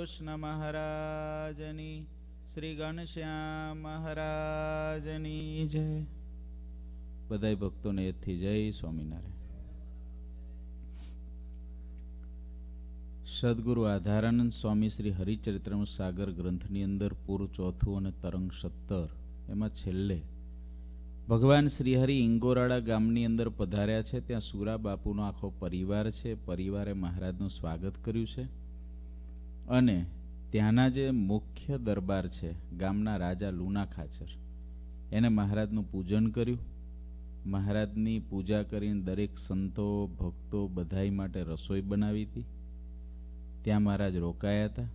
કૃષ્ણ મહારાજની શ્રી ઘનશ્યામ મહારાજની જય બધા ભક્તોને એથી જય સ્વામિનારાયણ સદગુરુ આધારાનંદ સ્વામી શ્રી હરિચરિત્રમ સાગર ગ્રંથની અંદર પૂર ચોથું અને તરંગ સત્તર એમાં છેલ્લે ભગવાન શ્રીહરિ ઇંગોરાળા ગામની અંદર પધાર્યા છે ત્યાં સુરા બાપુનો આખો પરિવાર છે પરિવારે મહારાજનું સ્વાગત કર્યું છે અને ત્યાંના જે મુખ્ય દરબાર છે ગામના રાજા લુના ખાચર એને મહારાજનું પૂજન કર્યું મહારાજની પૂજા કરીને દરેક સંતો ભક્તો બધાય માટે રસોઈ બનાવી હતી ત્યાં મહારાજ રોકાયા હતા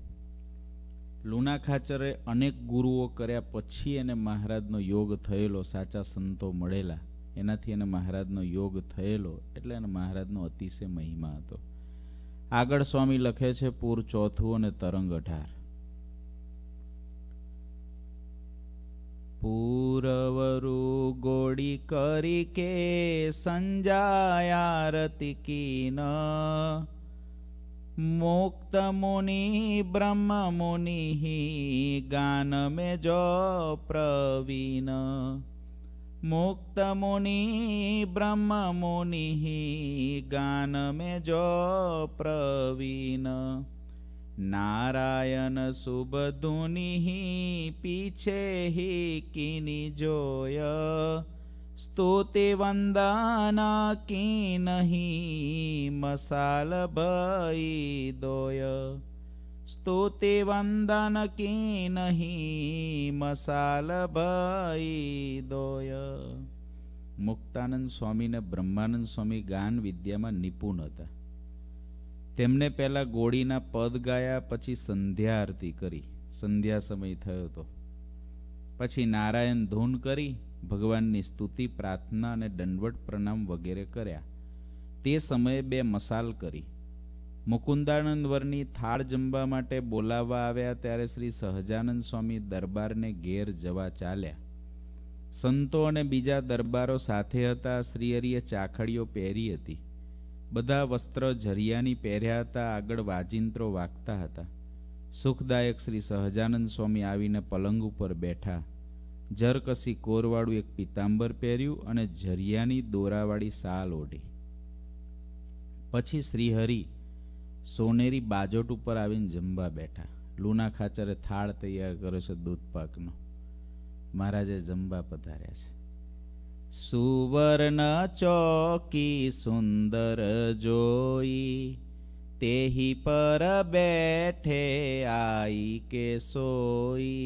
લુના ખાચરે અનેક ગુરુઓ કર્યા પછી એને મહારાજનો યોગ થયેલો સાચા સંતો મળેલા એનાથી એને મહારાજનો યોગ થયેલો એટલે એને મહારાજનો અતિશય મહિમા હતો આગળ સ્વામી લખે છે પૂર ચોથું અને તરંગ અઢાર પૂરવરુ ગોળી કરી કે સંજાયારતી કીન મુક્ત મુનિ બ્રહ્મ મુનિ ગાન મે જો પ્રવીણ मुक्तमुनि ब्रह्ममुनिः गानमे जो प्रवीण नारायण सुबधुनिः पीछे हि किनि जोय स्तुतिवन्दना किनहि मसाल भयि दोय સ્તુતિ વંદન કી નહીં મસાલ ભાઈ દોય મુક્તાનંદ સ્વામી ને બ્રહ્માનંદ સ્વામી ગાન વિદ્યામાં નિપુણ હતા તેમને પહેલાં ગોળીના પદ ગાયા પછી સંધ્યા આરતી કરી સંધ્યા સમય થયો હતો પછી નારાયણ ધૂન કરી ભગવાનની સ્તુતિ પ્રાર્થના અને દંડવટ પ્રણામ વગેરે કર્યા તે સમયે બે મસાલ કરી મુકુંદાનંદવરની થાળ જમવા માટે બોલાવવા આવ્યા ત્યારે શ્રી સહજાનંદ સ્વામી દરબારને ઘેર જવા ચાલ્યા સંતો અને બીજા દરબારો સાથે હતા શ્રીહરિએ ચાખડીઓ પહેરી હતી બધા વસ્ત્ર ઝરિયાની પહેર્યા હતા આગળ વાજિંત્રો વાગતા હતા સુખદાયક શ્રી સહજાનંદ સ્વામી આવીને પલંગ ઉપર બેઠા જરકસી કોરવાળું એક પિતાંબર પહેર્યું અને ઝરિયાની દોરાવાળી સાલ ઓઢી પછી શ્રીહરી સોનેરી બાજોટ ઉપર આવીને જમવા બેઠા લૂના ખાચરે થાળ તૈયાર કર્યો છે દૂધ પાકનો મહારાજે જમવા પધાર્યા છે સુવર્ણ ચોકી સુંદર જોઈ તેહી પર બેઠે આઈ કે સોઈ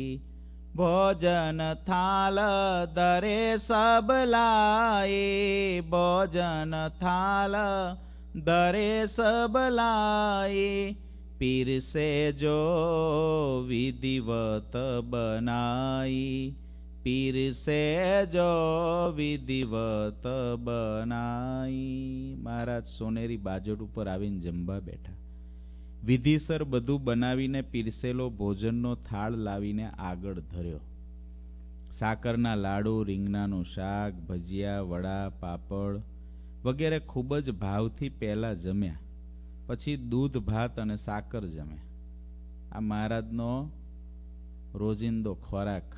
ભોજન થાલ દરે સબ લાએ ભોજન થાલ दरे सबलाए પીરસે જો વિધિવત विधिवत પીરસે જો વિધિવત બનાઈ મહારાજ સોનેરી બાજોટ ઉપર આવીને જમવા બેઠા વિધિસર બધું બનાવીને પીરસેલો ભોજનનો થાળ લાવીને આગળ ધર્યો સાકરના લાડુ રીંગણાનું શાક ભજીયા વડા પાપડ વગેરે ખૂબ જ ભાવથી પહેલાં જમ્યા પછી દૂધ ભાત અને સાકર જમ્યા આ મહારાજનો રોજિંદો ખોરાક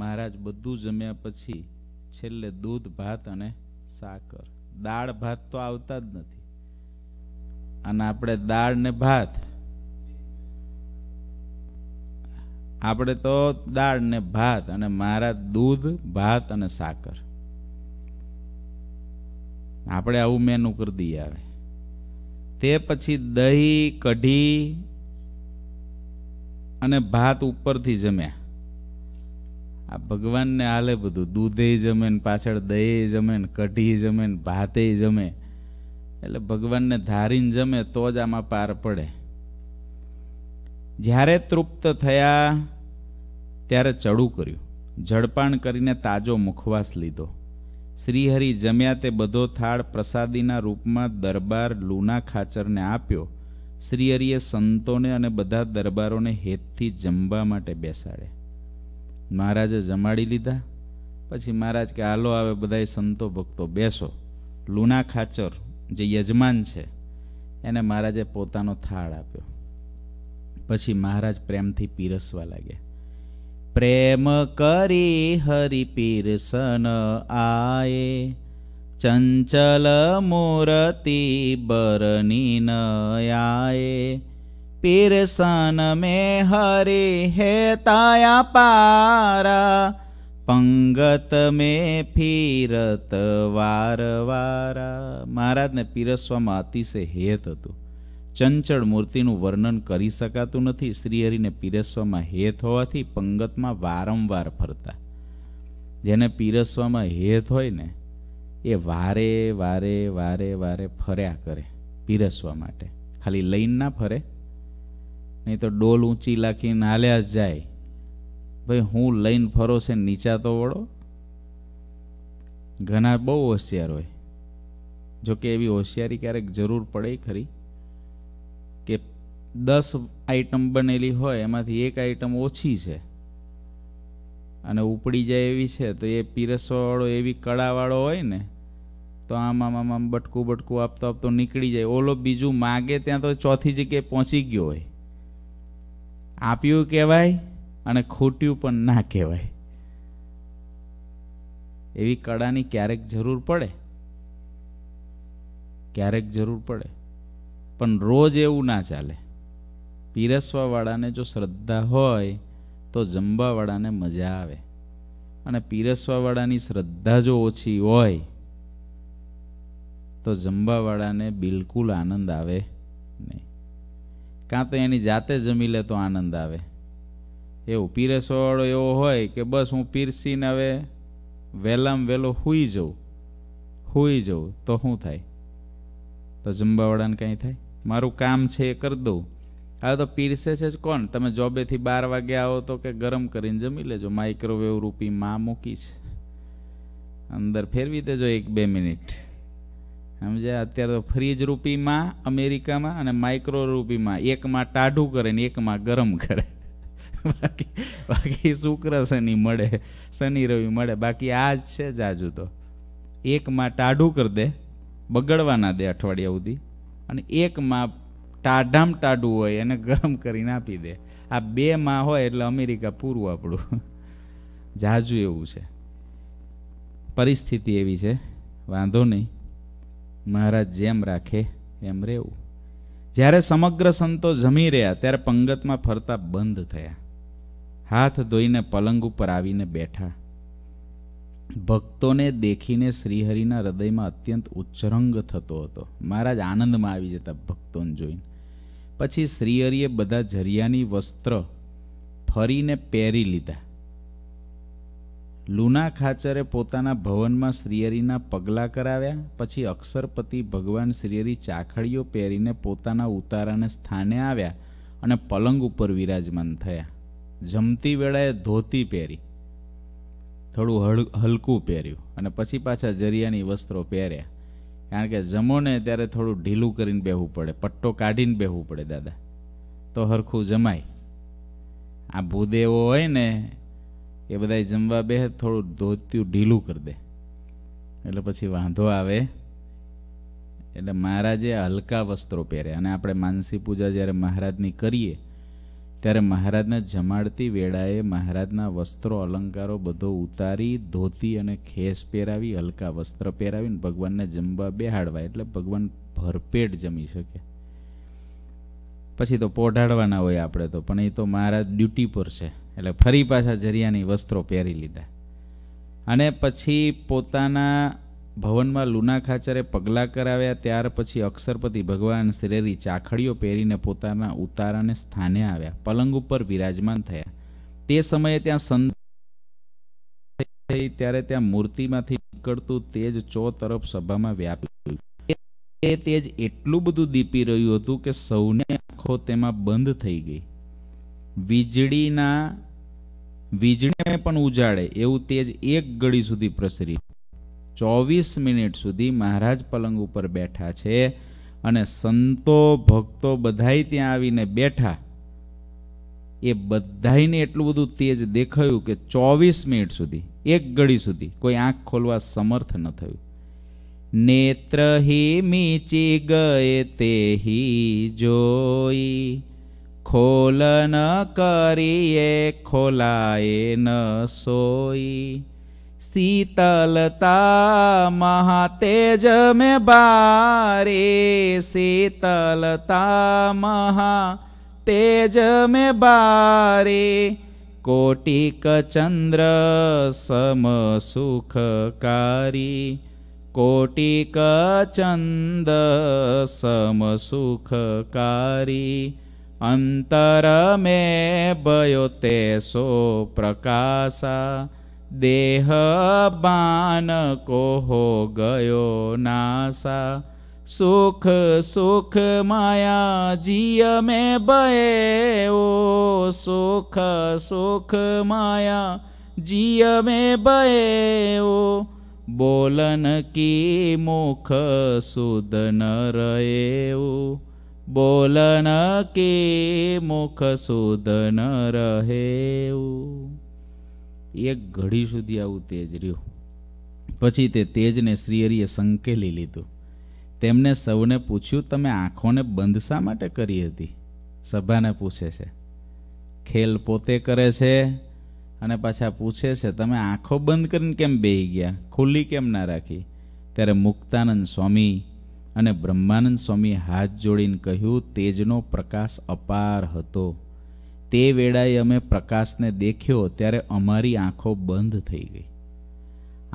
મહારાજ બધું જમ્યા પછી છેલ્લે દૂધ ભાત અને સાકર દાળ ભાત તો આવતા જ નથી અને આપણે દાળ ને ભાત આપણે તો દાળ ને ભાત અને મહારાજ દૂધ ભાત અને સાકર આપણે આવું મેનુ કરી દઈએ આવે તે પછી દહીં કઢી અને ભાત ઉપરથી જમ્યા આ ભગવાનને હાલે બધું દૂધે જમે ને પાછળ દહીં જમે ને કઢી જમે ને ભાતે જમે એટલે ભગવાનને ધારીને જમે તો જ આમાં પાર પડે જ્યારે તૃપ્ત થયા ત્યારે ચડું કર્યું જળપાન કરીને તાજો મુખવાસ લીધો શ્રીહરિ જમ્યા તે બધો થાળ પ્રસાદીના રૂપમાં દરબાર લૂના ખાચરને આપ્યો શ્રીહરિએ સંતોને અને બધા દરબારોને હેતથી જમવા માટે બેસાડ્યા મહારાજે જમાડી લીધા પછી મહારાજ કે આલો આવે બધા સંતો ભક્તો બેસો લૂના ખાચર જે યજમાન છે એને મહારાજે પોતાનો થાળ આપ્યો પછી મહારાજ પ્રેમથી પીરસવા લાગ્યા પ્રેમ કરી હરિ પીરસન આયે ચંચલ મૂર્તિ બરની નયાએ પીરસન મેં હરિ હે તાયા પારા પંગત મેં ફીરત વાર વારા મહારાજને પીરસવામાં અતિશય હેત હતું ચંચળ મૂર્તિનું વર્ણન કરી શકાતું નથી શ્રીહરિને પીરસવામાં હેત હોવાથી પંગતમાં વારંવાર ફરતા જેને પીરસવામાં હેત હોય ને એ વારે વારે વારે વારે ફર્યા કરે પીરસવા માટે ખાલી લઈને ના ફરે નહીં તો ડોલ ઊંચી લાખીને હાલ્યા જાય ભાઈ હું લઈને ફરો છે નીચા તો વળો ઘણા બહુ હોશિયાર હોય જોકે એવી હોશિયારી ક્યારેક જરૂર પડે ખરી દસ આઈટમ બનેલી હોય એમાંથી એક આઈટમ ઓછી છે અને ઉપડી જાય એવી છે તો એ પીરસવાવાળો એવી કળાવાળો હોય ને તો આમ આમ આમ બટકું બટકું આપતો આપતો નીકળી જાય ઓલો બીજું માગે ત્યાં તો ચોથી જગ્યાએ પહોંચી ગયો હોય આપ્યું કહેવાય અને ખોટ્યું પણ ના કહેવાય એવી કળાની ક્યારેક જરૂર પડે ક્યારેક જરૂર પડે પણ રોજ એવું ના ચાલે પીરસવાવાળાને જો શ્રદ્ધા હોય તો જમવાવાળાને મજા આવે અને પીરસવાવાળાની શ્રદ્ધા જો ઓછી હોય તો જમવાવાળાને બિલકુલ આનંદ આવે નહીં કાં તો એની જાતે જમી લે તો આનંદ આવે એવું પીરસવાવાળો એવો હોય કે બસ હું પીરસીને હવે વહેલામ વહેલો હુઈ જઉં હુઈ જઉં તો શું થાય તો જમવાવાળાને કાંઈ થાય મારું કામ છે એ કરી દઉં હવે તો પીરસે છે જ કોણ તમે જોબેથી બાર વાગે આવો તો કે ગરમ કરીને જમી લેજો માઇક્રોવેવ રૂપી માં મૂકી છે અંદર ફેરવી દેજો એક બે મિનિટ સમજ્યા અત્યારે તો ફ્રીજ રૂપીમાં અમેરિકામાં અને માઇક્રો રૂપીમાં એકમાં ટાઢું કરે ને એકમાં ગરમ કરે બાકી બાકી શુક્ર શનિ મળે શનિ રવિ મળે બાકી આ જ છે જાજુ તો એકમાં ટાઢું કરી દે બગડવા ના દે અઠવાડિયા સુધી અને એકમાં ટાઢામ ટાઢું હોય એને ગરમ કરીને આપી દે આ બે બેમાં હોય એટલે અમેરિકા પૂરું આપણું જાજુ એવું છે પરિસ્થિતિ એવી છે વાંધો નહીં મહારાજ જેમ રાખે એમ રહેવું જ્યારે સમગ્ર સંતો જમી રહ્યા ત્યારે પંગતમાં ફરતા બંધ થયા હાથ ધોઈને પલંગ ઉપર આવીને બેઠા ભક્તોને દેખીને શ્રીહરિના હૃદયમાં અત્યંત ઉચ્ચરંગ થતો હતો મહારાજ આનંદમાં આવી જતા ભક્તોને જોઈને પછી શ્રીહરિએ બધા ઝરિયાની વસ્ત્ર ફરીને પહેરી લીધા લુના ખાચરે પોતાના ભવનમાં શ્રીહરિના પગલાં કરાવ્યા પછી અક્ષરપતિ ભગવાન શ્રીહરિ ચાખડીઓ પહેરીને પોતાના ઉતારાને સ્થાને આવ્યા અને પલંગ ઉપર વિરાજમાન થયા જમતી વેળાએ ધોતી પહેરી થોડું હળ હલકું પહેર્યું અને પછી પાછા જરિયાની વસ્ત્રો પહેર્યા કારણ કે જમોને ત્યારે થોડું ઢીલું કરીને બેહવું પડે પટ્ટો કાઢીને બેહવું પડે દાદા તો હરખું જમાય આ ભૂદેવો હોય ને એ બધા જમવા બે થોડું ધોત્યું ઢીલું કરી દે એટલે પછી વાંધો આવે એટલે મહારાજે હલકા વસ્ત્રો પહેરે અને આપણે માનસી પૂજા જ્યારે મહારાજની કરીએ ત્યારે મહારાજને જમાડતી વેળાએ મહારાજના વસ્ત્રો અલંકારો બધો ઉતારી ધોતી અને ખેસ પહેરાવી હલકા વસ્ત્ર પહેરાવીને ભગવાનને જમવા બેહાડવા એટલે ભગવાન ભરપેટ જમી શકે પછી તો પોઢાડવાના હોય આપણે તો પણ એ તો મહારાજ ડ્યુટી પર છે એટલે ફરી પાછા જરિયાની વસ્ત્રો પહેરી લીધા અને પછી પોતાના ભવનમાં લુના ખાચરે પગલાં કરાવ્યા ત્યાર પછી અક્ષરપતિ ભગવાન શ્રેરી ચાખડીઓ પહેરીને પોતાના ઉતારાને સ્થાને આવ્યા પલંગ ઉપર વિરાજમાન થયા તે સમયે ત્યાં થઈ ત્યારે ત્યાં મૂર્તિમાંથી નીકળતું તેજ ચો તરફ સભામાં વ્યાપ્યું તે તેજ એટલું બધું દીપી રહ્યું હતું કે સૌને આંખો તેમાં બંધ થઈ ગઈ વીજળીના વીજળીને પણ ઉજાડે એવું તેજ એક ઘડી સુધી પ્રસરી ચોવીસ મિનિટ સુધી મહારાજ પલંગ ઉપર બેઠા છે અને સંતો ભક્તો બધાય ત્યાં આવીને બેઠા એ બધાને એટલું બધું તેજ દેખાયું કે ચોવીસ મિનિટ સુધી એક ઘડી સુધી કોઈ આંખ ખોલવા સમર્થ ન થયું નેત્ર હી મીચી ગયે તે હી જોઈ ન કરીએ ખોલાએ ન સોઈ શીતલતા મહાતેજ મેં બારે શીતલતા મહા તેજ મેં બારે કોટિક ચંદ્ર સમ સુખકારી કોટિક ચંદ સમ સુખકારી અંતર મેં ભયો તે સો પ્રકાશા દેહ બાન કોહો ગયો નાસા સુખ સુખ માયા જીય મેં ભયે ઓ સુખ સુખ માયા જીય મેં ભયે ઓ બોલન કી મુખ સુદ ન રહે ઓ બોલન કી મુખ સુદ ન રહે ઓ એક ઘડી સુધી આવું તેજ રહ્યું પછી તે તેજને શ્રીહરિએ સંકેલી લીધું તેમને સૌને પૂછ્યું તમે આંખોને બંધ શા માટે કરી હતી સભાને પૂછે છે ખેલ પોતે કરે છે અને પાછા પૂછે છે તમે આંખો બંધ કરીને કેમ બેહી ગયા ખુલ્લી કેમ ના રાખી ત્યારે મુક્તાનંદ સ્વામી અને બ્રહ્માનંદ સ્વામી હાથ જોડીને કહ્યું તેજનો પ્રકાશ અપાર હતો તે વેળાએ અમે પ્રકાશને દેખ્યો ત્યારે અમારી આંખો બંધ થઈ ગઈ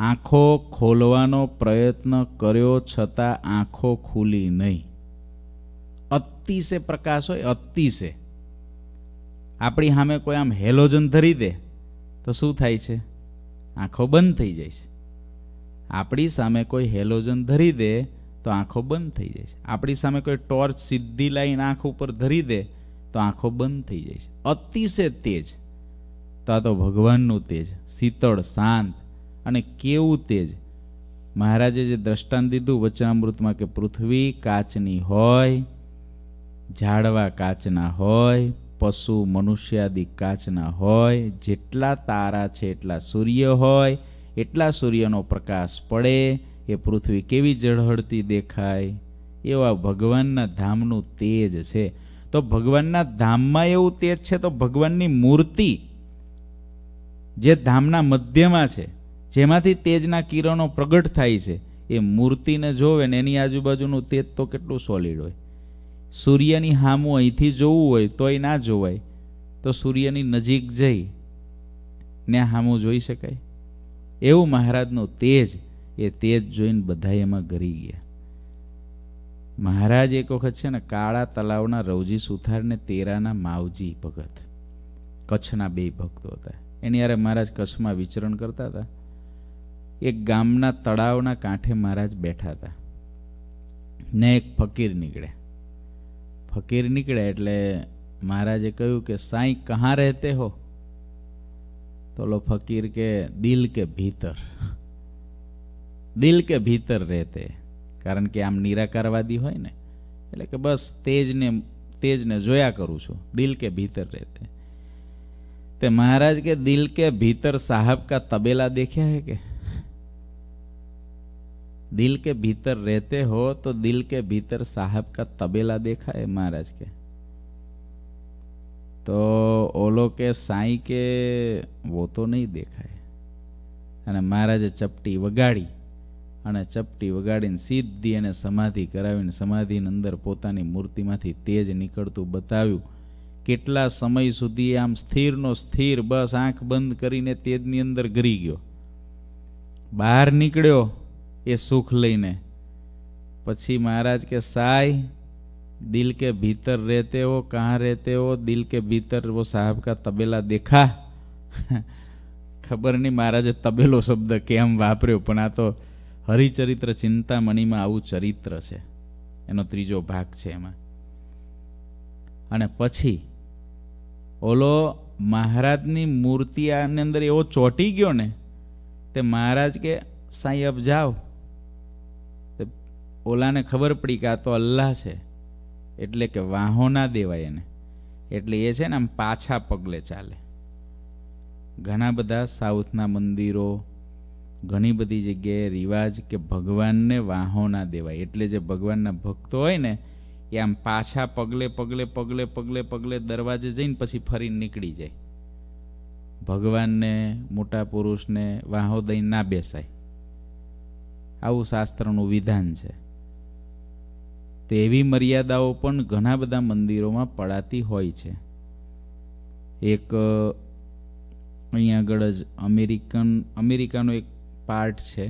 આંખો ખોલવાનો પ્રયત્ન કર્યો છતાં આંખો ખુલી નહીં અતિશે પ્રકાશ હોય અતિશે આપણી સામે કોઈ આમ હેલોજન ધરી દે તો શું થાય છે આંખો બંધ થઈ જાય છે આપણી સામે કોઈ હેલોજન ધરી દે તો આંખો બંધ થઈ જાય છે આપણી સામે કોઈ ટોર્ચ સીધી લાઈન આંખ ઉપર ધરી દે તો આંખો બંધ થઈ જાય છે અતિશય તેજ તા તો ભગવાનનું તેજ શીતળ શાંત અને કેવું તેજ મહારાજે જે દ્રષ્ટાંત દીધું વચનામૃતમાં કે પૃથ્વી કાચની હોય ઝાડવા કાચના હોય પશુ મનુષ્યાદિ કાચના હોય જેટલા તારા છે એટલા સૂર્ય હોય એટલા સૂર્યનો પ્રકાશ પડે એ પૃથ્વી કેવી ઝળહળતી દેખાય એવા ભગવાનના ધામનું તેજ છે તો ભગવાનના ધામમાં એવું તેજ છે તો ભગવાનની મૂર્તિ જે ધામના મધ્યમાં છે જેમાંથી તેજના કિરણો પ્રગટ થાય છે એ મૂર્તિને જોવે ને એની આજુબાજુનું તેજ તો કેટલું સોલિડ હોય સૂર્યની હામું અહીંથી જોવું હોય તોય ના જોવાય તો સૂર્યની નજીક જઈ ને હામું જોઈ શકાય એવું મહારાજનું તેજ એ તેજ જોઈને બધા એમાં ગરી ગયા મહારાજ એક વખત છે ને કાળા તલાવના રવજી સુથારને તેરાના માવજી ભગત કચ્છના બે ભક્તો હતા એની યારે મહારાજ કચ્છમાં વિચરણ કરતા હતા એક ગામના તળાવના કાંઠે મહારાજ બેઠા હતા ને એક ફકીર નીકળે ફકીર નીકળે એટલે મહારાજે કહ્યું કે સાંઈ કહાં રહેતે હો તો લો ફકીર કે દિલ કે ભીતર દિલ કે ભીતર રહેતે કારણ કે આમ નિરાકારવાદી હોય ને એટલે કે બસ તેજને તેજને જોયા કરું છું દિલ કે ભીતર રહેતે તે મહારાજ કે દિલ કે ભીતર સાહબ કા તબેલા દેખ્યા હે કે દિલ કે ભીતર રહેતે હો તો દિલ કે ભીતર સાહબ કા તબેલા દેખાય મહારાજ કે તો ઓલો કે સાંઈ કે વો તો નહીં દેખાય અને મહારાજે ચપટી વગાડી અને ચપટી વગાડીને સીધી એને સમાધિ કરાવીને સમાધિની અંદર પોતાની મૂર્તિમાંથી તેજ નીકળતું બતાવ્યું કેટલા સમય સુધી આમ સ્થિરનો સ્થિર બસ આંખ બંધ કરીને તેજની અંદર ગરી ગયો બહાર નીકળ્યો એ સુખ લઈને પછી મહારાજ કે સાય દિલ કે ભીતર રહેતે હો કહાં રહેતે હો દિલ કે ભીતર વો સાહેબ કા તબેલા દેખા ખબર નહીં મહારાજે તબેલો શબ્દ કેમ વાપર્યો પણ આ તો હરિચરિત્ર ચિંતામણીમાં આવું ચરિત્ર છે એનો ત્રીજો ભાગ છે એમાં અને પછી ઓલો મહારાજની મૂર્તિ આની અંદર એવો ચોંટી ગયો ને તે મહારાજ કે સાંઈ અબ જાઓ ઓલાને ખબર પડી કે આ તો અલ્લાહ છે એટલે કે વાહો ના દેવાય એને એટલે એ છે ને આમ પાછા પગલે ચાલે ઘણા બધા સાઉથના મંદિરો ઘણી બધી જગ્યાએ રિવાજ કે ભગવાનને વાહો ના દેવાય એટલે જે ભગવાનના ભક્તો હોય ને એ આમ પાછા પગલે પગલે પગલે પગલે પગલે દરવાજે જઈને પછી ફરી નીકળી જાય ભગવાનને મોટા પુરુષને વાહો દઈને ના બેસાય આવું શાસ્ત્રનું વિધાન છે તો એવી મર્યાદાઓ પણ ઘણા બધા મંદિરોમાં પડાતી હોય છે એક અહીંયા આગળ જ અમેરિકન અમેરિકાનો એક પાર્ટ છે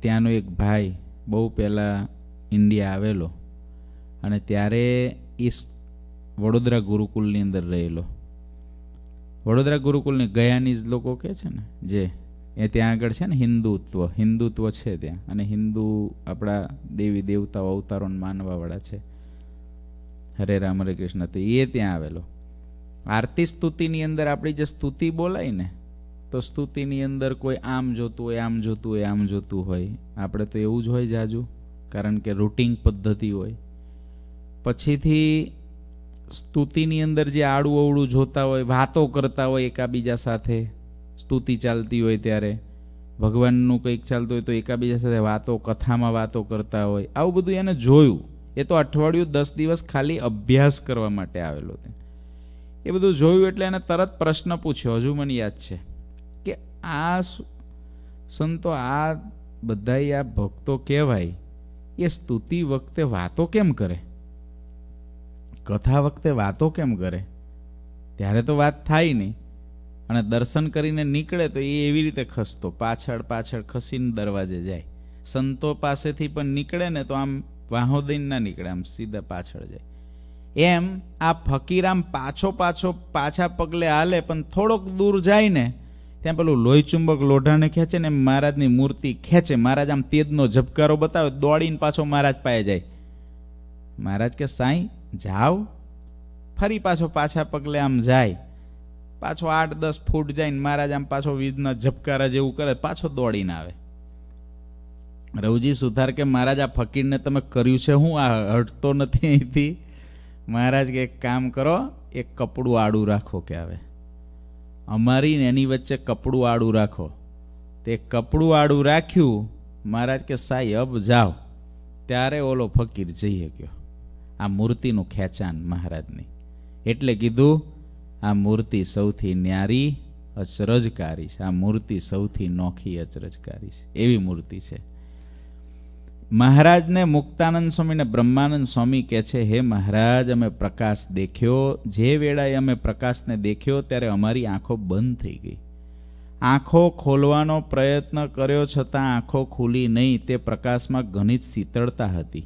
ત્યાંનો એક ભાઈ બહુ પહેલાં ઇન્ડિયા આવેલો અને ત્યારે એ વડોદરા ગુરુકુલની અંદર રહેલો વડોદરા ગુરુકુલની ગયાની જ લોકો કહે છે ને જે એ ત્યાં આગળ છે ને હિન્દુત્વ હિન્દુત્વ છે ત્યાં અને હિન્દુ આપણા દેવી દેવતાઓ અવતારોને માનવાવાળા છે હરે રામ હરે કૃષ્ણ તો એ ત્યાં આવેલો આરતી સ્તુતિની અંદર આપણી જે સ્તુતિ બોલાય ને તો સ્તુતિની અંદર કોઈ આમ જોતું હોય આમ જોતું હોય આમ જોતું હોય આપણે તો એવું જ હોય જાજુ કારણ કે રૂટિંગ પદ્ધતિ હોય પછીથી સ્તુતિની અંદર જે આડું અવળું જોતા હોય વાતો કરતા હોય એકાબીજા સાથે સ્તુતિ ચાલતી હોય ત્યારે ભગવાનનું કંઈક ચાલતું હોય તો એકાબીજા સાથે વાતો કથામાં વાતો કરતા હોય આવું બધું એને જોયું એ તો અઠવાડિયું દસ દિવસ ખાલી અભ્યાસ કરવા માટે આવેલો તે એ બધું જોયું એટલે એને તરત પ્રશ્ન પૂછ્યો હજુ મને યાદ છે આ સંતો આ બધા આ ભક્તો કહેવાય એ સ્તુતિ વખતે વાતો કેમ કરે કથા વખતે વાતો કેમ કરે ત્યારે તો વાત થાય નહીં અને દર્શન કરીને નીકળે તો એ એવી રીતે ખસતો પાછળ પાછળ ખસીને દરવાજે જાય સંતો પાસેથી પણ નીકળે ને તો આમ વાહો દઈને ના નીકળે આમ સીધા પાછળ જાય એમ આ ફકીરામ પાછો પાછો પાછા પગલે હાલે પણ થોડોક દૂર જાય ને ત્યાં પેલું લોહી ચુંબક લોઢાને ખેંચે ને મહારાજની મૂર્તિ ખેંચે મહારાજ આમ તેજનો ઝબકારો બતાવે દોડીને પાછો મહારાજ પાસે જાય મહારાજ કે સાંઈ જાઓ ફરી પાછો પાછા પગલે આમ જાય પાછો આઠ દસ ફૂટ જઈને મહારાજ આમ પાછો વીજના ઝબકારા જેવું કરે પાછો દોડીને આવે રવજી સુધાર કે મહારાજ આ ફકીરને તમે કર્યું છે હું આ હટતો નથી અહીંથી મહારાજ કે એક કામ કરો એક કપડું આડું રાખો કે આવે અમારી ને એની વચ્ચે કપડું આડું રાખો તે કપડું આડું રાખ્યું મહારાજ કે સાઈ અબ જાઓ ત્યારે ઓલો ફકીર જઈએ ગયો આ મૂર્તિનું ખેંચાણ મહારાજની એટલે કીધું આ મૂર્તિ સૌથી ન્યારી અચરજકારી છે આ મૂર્તિ સૌથી નોખી અચરજકારી છે એવી મૂર્તિ છે મહારાજને મુક્તાનંદ સ્વામીને બ્રહ્માનંદ સ્વામી કહે છે હે મહારાજ અમે પ્રકાશ દેખ્યો જે વેળાએ અમે પ્રકાશને દેખ્યો ત્યારે અમારી આંખો બંધ થઈ ગઈ આંખો ખોલવાનો પ્રયત્ન કર્યો છતાં આંખો ખુલી નહીં તે પ્રકાશમાં ઘણી જ શીતળતા હતી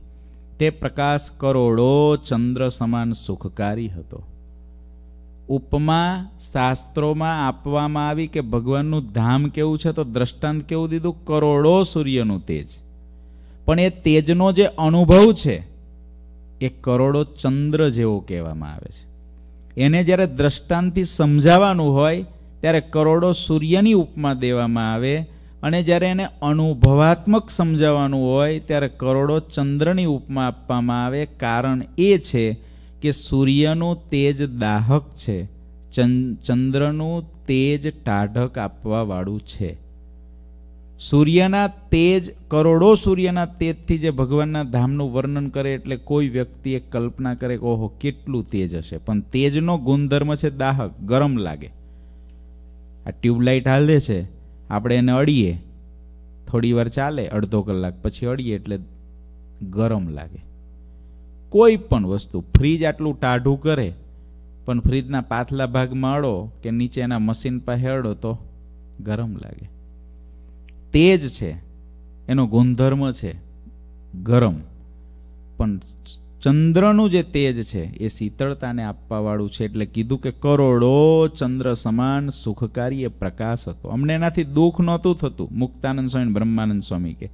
તે પ્રકાશ કરોડો ચંદ્ર સમાન સુખકારી હતો ઉપમા શાસ્ત્રોમાં આપવામાં આવી કે ભગવાનનું ધામ કેવું છે તો દ્રષ્ટાંત કેવું દીધું કરોડો સૂર્યનું તેજ પણ એ તેજનો જે અનુભવ છે એ કરોડો ચંદ્ર જેવો કહેવામાં આવે છે એને જ્યારે દ્રષ્ટાંતથી સમજાવવાનું હોય ત્યારે કરોડો સૂર્યની ઉપમા દેવામાં આવે અને જ્યારે એને અનુભવાત્મક સમજાવવાનું હોય ત્યારે કરોડો ચંદ્રની ઉપમા આપવામાં આવે કારણ એ છે કે સૂર્યનું તેજ દાહક છે ચંદ્રનું તેજ ટાઢક આપવાવાળું છે સૂર્યના તેજ કરોડો સૂર્યના તેજથી જે ભગવાનના ધામનું વર્ણન કરે એટલે કોઈ વ્યક્તિ એક કલ્પના કરે કે ઓહો કેટલું તેજ હશે પણ તેજનો ગુણધર્મ છે દાહક ગરમ લાગે આ ટ્યુબલાઇટ હાલે છે આપણે એને અડીએ થોડી વાર ચાલે અડધો કલાક પછી અડીએ એટલે ગરમ લાગે કોઈ પણ વસ્તુ ફ્રીજ આટલું ટાઢું કરે પણ ફ્રીજના પાથલા ભાગમાં અડો કે નીચેના મશીન પાસે અડો તો ગરમ લાગે તેજ છે એનો ગુણધર્મ છે ગરમ પણ ચંદ્રનું જે તેજ છે એ શીતળતાને આપવાવાળું છે એટલે કીધું કે કરોડો ચંદ્ર સમાન સુખકારી એ પ્રકાશ હતો અમને એનાથી દુઃખ નહોતું થતું મુક્તાનંદ સ્વામી બ્રહ્માનંદ સ્વામી કે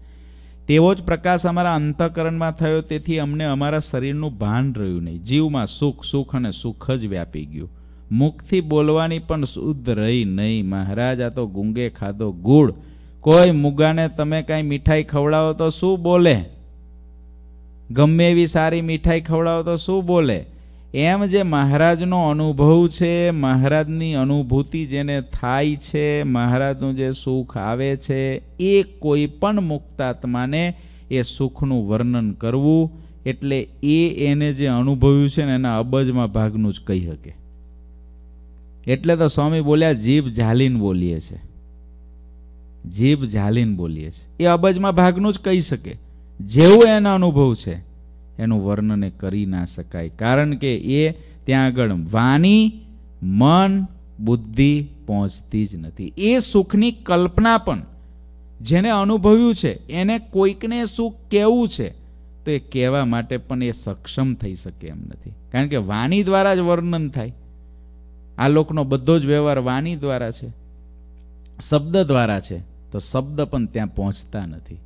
તેવો જ પ્રકાશ અમારા અંતઃકરણમાં થયો તેથી અમને અમારા શરીરનું ભાન રહ્યું નહીં જીવમાં સુખ સુખ અને સુખ જ વ્યાપી ગયું મુખથી બોલવાની પણ શુદ્ધ રહી નહીં મહારાજ આ તો ગુંગે ખાધો ગુળ કોઈ મુગાને તમે કાંઈ મીઠાઈ ખવડાવો તો શું બોલે ગમે એવી સારી મીઠાઈ ખવડાવો તો શું બોલે એમ જે મહારાજનો અનુભવ છે મહારાજની અનુભૂતિ જેને થાય છે મહારાજનું જે સુખ આવે છે એ કોઈ પણ મુક્તાત્માને એ સુખનું વર્ણન કરવું એટલે એ એને જે અનુભવ્યું છે ને એના અબજમાં ભાગનું જ કહી શકે એટલે તો સ્વામી બોલ્યા જીભ ઝાલીને બોલીએ છીએ જીભ ઝાલીને બોલીએ છીએ એ અબજમાં ભાગનું જ કહી શકે જેવો એના અનુભવ છે એનું વર્ણન કરી ના શકાય કારણ કે એ ત્યાં આગળ વાણી મન બુદ્ધિ પહોંચતી જ નથી એ સુખની કલ્પના પણ જેને અનુભવ્યું છે એને કોઈકને સુખ કહેવું છે તો એ કહેવા માટે પણ એ સક્ષમ થઈ શકે એમ નથી કારણ કે વાણી દ્વારા જ વર્ણન થાય આ લોકનો બધો જ વ્યવહાર વાણી દ્વારા છે શબ્દ દ્વારા છે તો શબ્દ પણ ત્યાં પહોંચતા નથી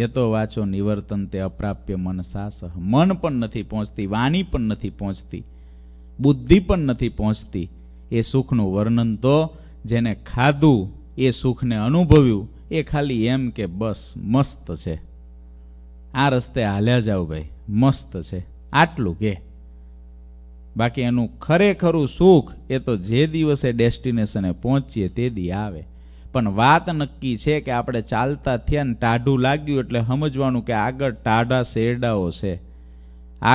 યતો વાંચો નિવર્તન તે અપ્રાપ્ય મન સાસ મન પણ નથી પહોંચતી વાણી પણ નથી પહોંચતી બુદ્ધિ પણ નથી પહોંચતી એ સુખનું વર્ણન તો જેને ખાધું એ સુખને અનુભવ્યું એ ખાલી એમ કે બસ મસ્ત છે આ રસ્તે હાલ્યા જાઓ ભાઈ મસ્ત છે આટલું કે બાકી એનું ખરેખરું સુખ એ તો જે દિવસે ડેસ્ટિનેશને પહોંચીએ તે દી આવે પણ વાત નક્કી છે કે આપણે ચાલતા થયા ને ટાઢું લાગ્યું એટલે સમજવાનું કે આગળ ટાઢા શેરડાઓ છે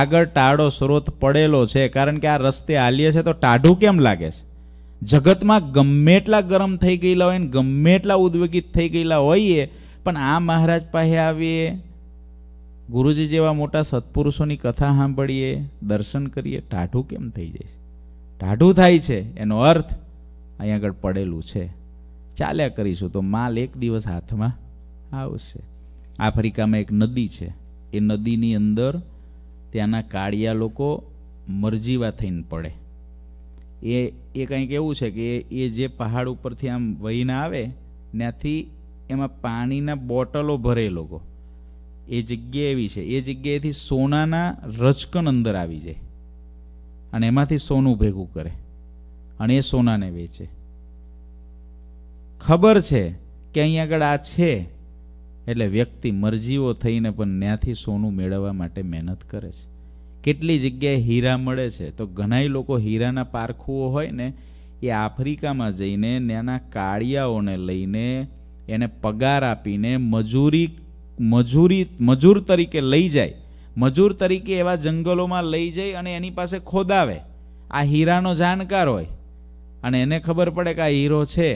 આગળ ટાળો સ્રોત પડેલો છે કારણ કે આ રસ્તે હાલીએ છે તો ટાઢું કેમ લાગે છે જગતમાં ગમે એટલા ગરમ થઈ ગયેલા હોય ને ગમે એટલા ઉદ્વેગિત થઈ ગયેલા હોઈએ પણ આ મહારાજ પાસે આવીએ ગુરુજી જેવા મોટા સત્પુરુષોની કથા સાંભળીએ દર્શન કરીએ ટાઢું કેમ થઈ જાય છે ટાઢું થાય છે એનો અર્થ અહીં આગળ પડેલું છે ચાલ્યા કરીશું તો માલ એક દિવસ હાથમાં આવશે આફ્રિકામાં એક નદી છે એ નદીની અંદર ત્યાંના કાળિયા લોકો મરજીવા થઈને પડે એ એ કંઈક એવું છે કે એ જે પહાડ ઉપરથી આમ વહીને આવે ત્યાંથી એમાં પાણીના બોટલો ભરે લોકો એ જગ્યા એવી છે એ જગ્યાએથી સોનાના રચકન અંદર આવી જાય અને એમાંથી સોનું ભેગું કરે અને એ સોનાને વેચે ખબર છે કે અહીં આગળ આ છે એટલે વ્યક્તિ મરજીઓ થઈને પણ ત્યાંથી સોનું મેળવવા માટે મહેનત કરે છે કેટલી જગ્યાએ હીરા મળે છે તો ઘણાય લોકો હીરાના પારખુઓ હોય ને એ આફ્રિકામાં જઈને ત્યાંના કાળિયાઓને લઈને એને પગાર આપીને મજૂરી મજૂરી મજૂર તરીકે લઈ જાય મજૂર તરીકે એવા જંગલોમાં લઈ જાય અને એની પાસે ખોદાવે આ હીરાનો જાણકાર હોય અને એને ખબર પડે કે આ હીરો છે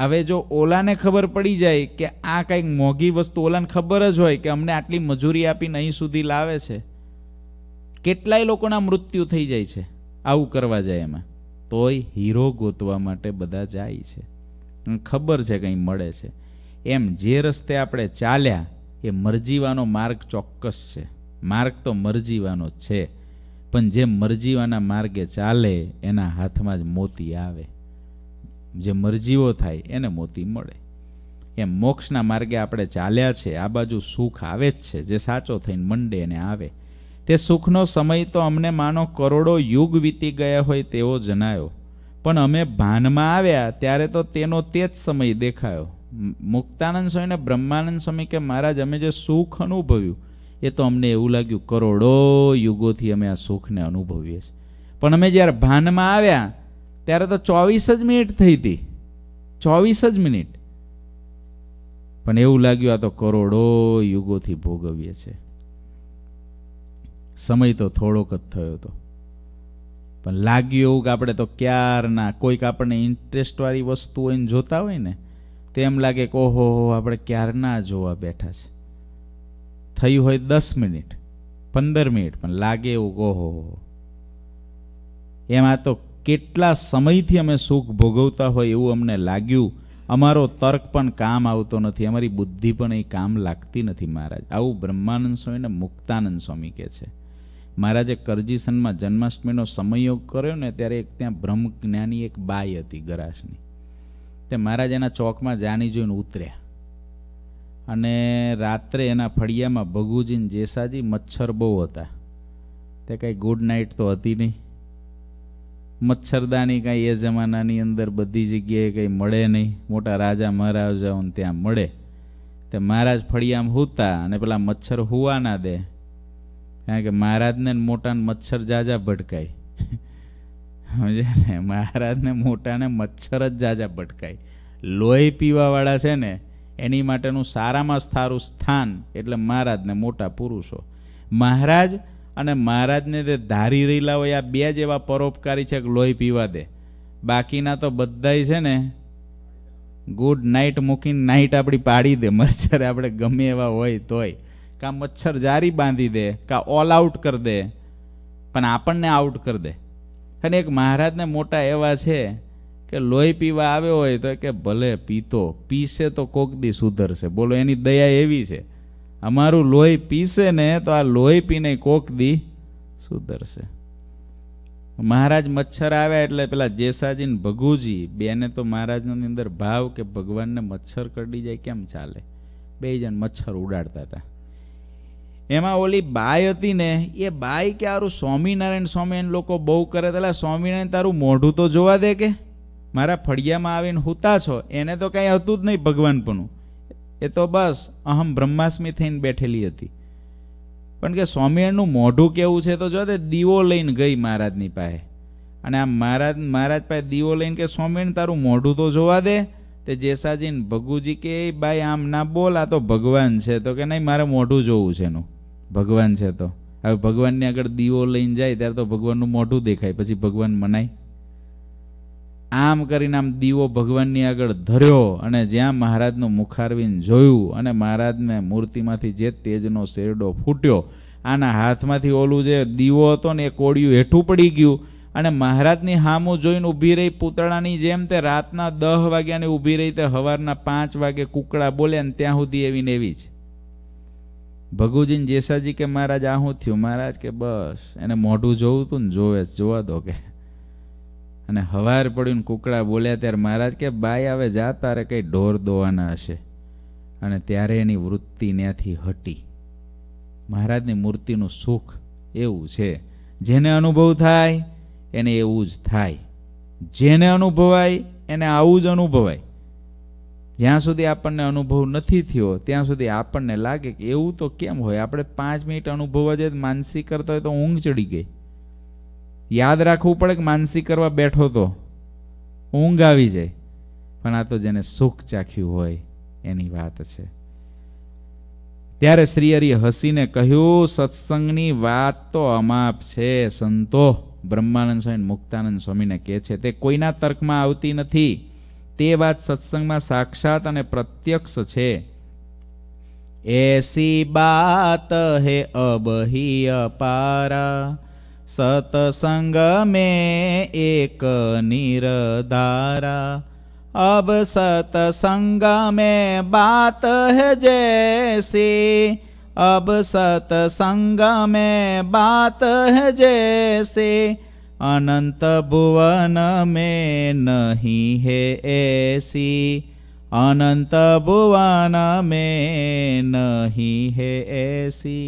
હવે જો ઓલાને ખબર પડી જાય કે આ કંઈક મોંઘી વસ્તુ ઓલાને ખબર જ હોય કે અમને આટલી મજૂરી આપીને અહીં સુધી લાવે છે કેટલાય લોકોના મૃત્યુ થઈ જાય છે આવું કરવા જાય એમાં તોય હીરો ગોતવા માટે બધા જાય છે ખબર છે કંઈ મળે છે એમ જે રસ્તે આપણે ચાલ્યા એ મરજીવાનો માર્ગ ચોક્કસ છે માર્ગ તો મરજીવાનો છે પણ જે મરજીવાના માર્ગે ચાલે એના હાથમાં જ મોતી આવે જે મરજીઓ થાય એને મોતી મળે એમ મોક્ષના માર્ગે આપણે ચાલ્યા છે આ બાજુ સુખ આવે જ છે જે સાચો થઈને મંડે એને આવે તે સુખનો સમય તો અમને માનો કરોડો યુગ વીતી ગયા હોય તેવો જણાયો પણ અમે ભાનમાં આવ્યા ત્યારે તો તેનો તે જ સમય દેખાયો મુક્તાનંદ સ્વામી અને બ્રહ્માનંદ સ્વામી કે મહારાજ અમે જે સુખ અનુભવ્યું એ તો અમને એવું લાગ્યું કરોડો યુગોથી અમે આ સુખને અનુભવીએ છીએ પણ અમે જ્યારે ભાનમાં આવ્યા ત્યારે તો ચોવીસ જ મિનિટ થઈ હતી ચોવીસ જ મિનિટ પણ એવું લાગ્યું આ તો કરોડો યુગોથી ભોગવીએ છે સમય તો થોડોક જ થયો હતો પણ લાગ્યું એવું કે આપણે તો ક્યારના કોઈક આપણને ઇન્ટરેસ્ટવાળી વસ્તુ હોય ને જોતા હોય ને તેમ લાગે કે ઓહો આપણે ક્યારના જોવા બેઠા છે થયું હોય દસ મિનિટ પંદર મિનિટ પણ લાગે એવું ઓહો એમ આ તો કેટલા સમયથી અમે સુખ ભોગવતા હોય એવું અમને લાગ્યું અમારો તર્ક પણ કામ આવતો નથી અમારી બુદ્ધિ પણ એ કામ લાગતી નથી મહારાજ આવું બ્રહ્માનંદ સ્વામીને મુક્તાનંદ સ્વામી કહે છે મહારાજે કરજીસનમાં જન્માષ્ટમીનો સમયોગ કર્યો ને ત્યારે એક ત્યાં બ્રહ્મ જ્ઞાની એક બાઈ હતી ગરાશની તે મહારાજ એના ચોકમાં જાણી જોઈને ઉતર્યા અને રાત્રે એના ફળિયામાં ભગુજીને જેસાજી મચ્છર બહુ હતા તે કંઈ ગુડ નાઇટ તો હતી નહીં મચ્છરદાની કાંઈ એ જમાનાની અંદર બધી જગ્યાએ કંઈ મળે નહીં મોટા રાજા મહારાજાઓને ત્યાં મળે તે મહારાજ ફળિયામ હુતા અને પેલા મચ્છર હુવા ના દે કારણ કે મહારાજને મોટાને મચ્છર જાજા ભટકાય સમજ્યા ને મહારાજને મોટાને મચ્છર જ જાજા ભટકાય લોહી પીવાવાળા છે ને એની માટેનું સારામાં સારું સ્થાન એટલે મહારાજને મોટા પુરુષો મહારાજ અને મહારાજને તે ધારી રહેલા હોય આ બે જ એવા પરોપકારી છે કે લોહી પીવા દે બાકીના તો બધાય છે ને ગુડ નાઇટ મૂકીને નાઇટ આપણી પાડી દે મચ્છર આપણે ગમે એવા હોય તોય કાં મચ્છર જારી બાંધી દે કાં ઓલ આઉટ કરી દે પણ આપણને આઉટ કરી દે અને એક મહારાજને મોટા એવા છે કે લોહી પીવા આવ્યો હોય તો કે ભલે પીતો પીશે તો કોક દી સુધરશે બોલો એની દયા એવી છે અમારું લોહી પીશે ને તો આ લોહી પીને કોક દી સુધરશે મહારાજ મચ્છર આવ્યા એટલે પેલા જેસાજીને ભગુજી બેને તો મહારાજની અંદર ભાવ કે ભગવાનને મચ્છર કરડી જાય કેમ ચાલે બે જણ મચ્છર ઉડાડતા હતા એમાં ઓલી બાઈ હતી ને એ બાઈ કે આરું સ્વામિનારાયણ સ્વામિનારાયણ લોકો બહુ કરે તેલા સ્વામિનારાયણ તારું મોઢું તો જોવા દે કે મારા ફળિયામાં આવીને હુતા છો એને તો કાંઈ હતું જ નહીં ભગવાન પણ એ તો બસ અહમ બ્રહ્માસ્મી થઈને બેઠેલી હતી પણ કે સ્વામિનારાયણનું મોઢું કેવું છે તો જો તે દીવો લઈને ગઈ મહારાજની પાસે અને આ મહારાજ મહારાજ પાસે દીવો લઈને કે સ્વામિનારાયણ તારું મોઢું તો જોવા દે તે જેસાજીને ભગુજી કે ભાઈ આમ ના બોલ આ તો ભગવાન છે તો કે નહીં મારે મોઢું જોવું છે એનું ભગવાન છે તો હવે ભગવાનની આગળ દીવો લઈને જાય ત્યારે તો ભગવાનનું મોઢું દેખાય પછી ભગવાન મનાય આમ કરીને આમ દીવો ભગવાનની આગળ ધર્યો અને જ્યાં મહારાજનું મુખારવીન જોયું અને મહારાજને મૂર્તિમાંથી જે તેજનો શેરડો ફૂટ્યો આના હાથમાંથી ઓલું જે દીવો હતો ને એ કોડિયું હેઠું પડી ગયું અને મહારાજની હામું જોઈને ઊભી રહી પૂતળાની જેમ તે રાતના દહ વાગ્યાને ઊભી રહી તે સવારના પાંચ વાગે કુકડા બોલે ને ત્યાં સુધી એવી ને એવી જ ભગુજીને જેસાજી કે મહારાજ આ હું થયું મહારાજ કે બસ એને મોઢું જોવું હતું ને જોવે જોવા દો કે અને હવાર પડ્યું કુકડા બોલ્યા ત્યારે મહારાજ કે બાઈ આવે જા તારે કંઈ ઢોર દોવાના હશે અને ત્યારે એની વૃત્તિ ત્યાંથી હટી મહારાજની મૂર્તિનું સુખ એવું છે જેને અનુભવ થાય એને એવું જ થાય જેને અનુભવાય એને આવું જ અનુભવાય જ્યાં સુધી આપણને અનુભવ નથી થયો ત્યાં સુધી આપણને લાગે કે એવું તો કેમ હોય આપણે પાંચ મિનિટ અનુભવવા જઈએ માનસિક કરતા હોય તો ઊંઘ ચડી ગઈ યાદ રાખવું પડે કે માનસી કરવા બેઠો તો ઊંઘ આવી જાય પણ આ તો જેને સુખ ચાખ્યું હોય એની વાત છે ત્યારે શ્રી હરિ હસીને કહ્યું સત્સંગની વાત તો અમાપ છે સંતો બ્રહ્માનંદ સ્વામી મુક્તાનંદ સ્વામીને કહે છે તે કોઈના તર્કમાં આવતી નથી તે વાત સત્સંગમાં સાક્ષાત અને પ્રત્યક્ષ છે એસી બાત હે અબહી અપારા सतसंग में एक निरधारा अब सतसंग में बात है जैसे अब सतसंग में बात है जैसे अनंत भुवन में नहीं है ऐसी अनंत भुवन में नहीं है ऐसी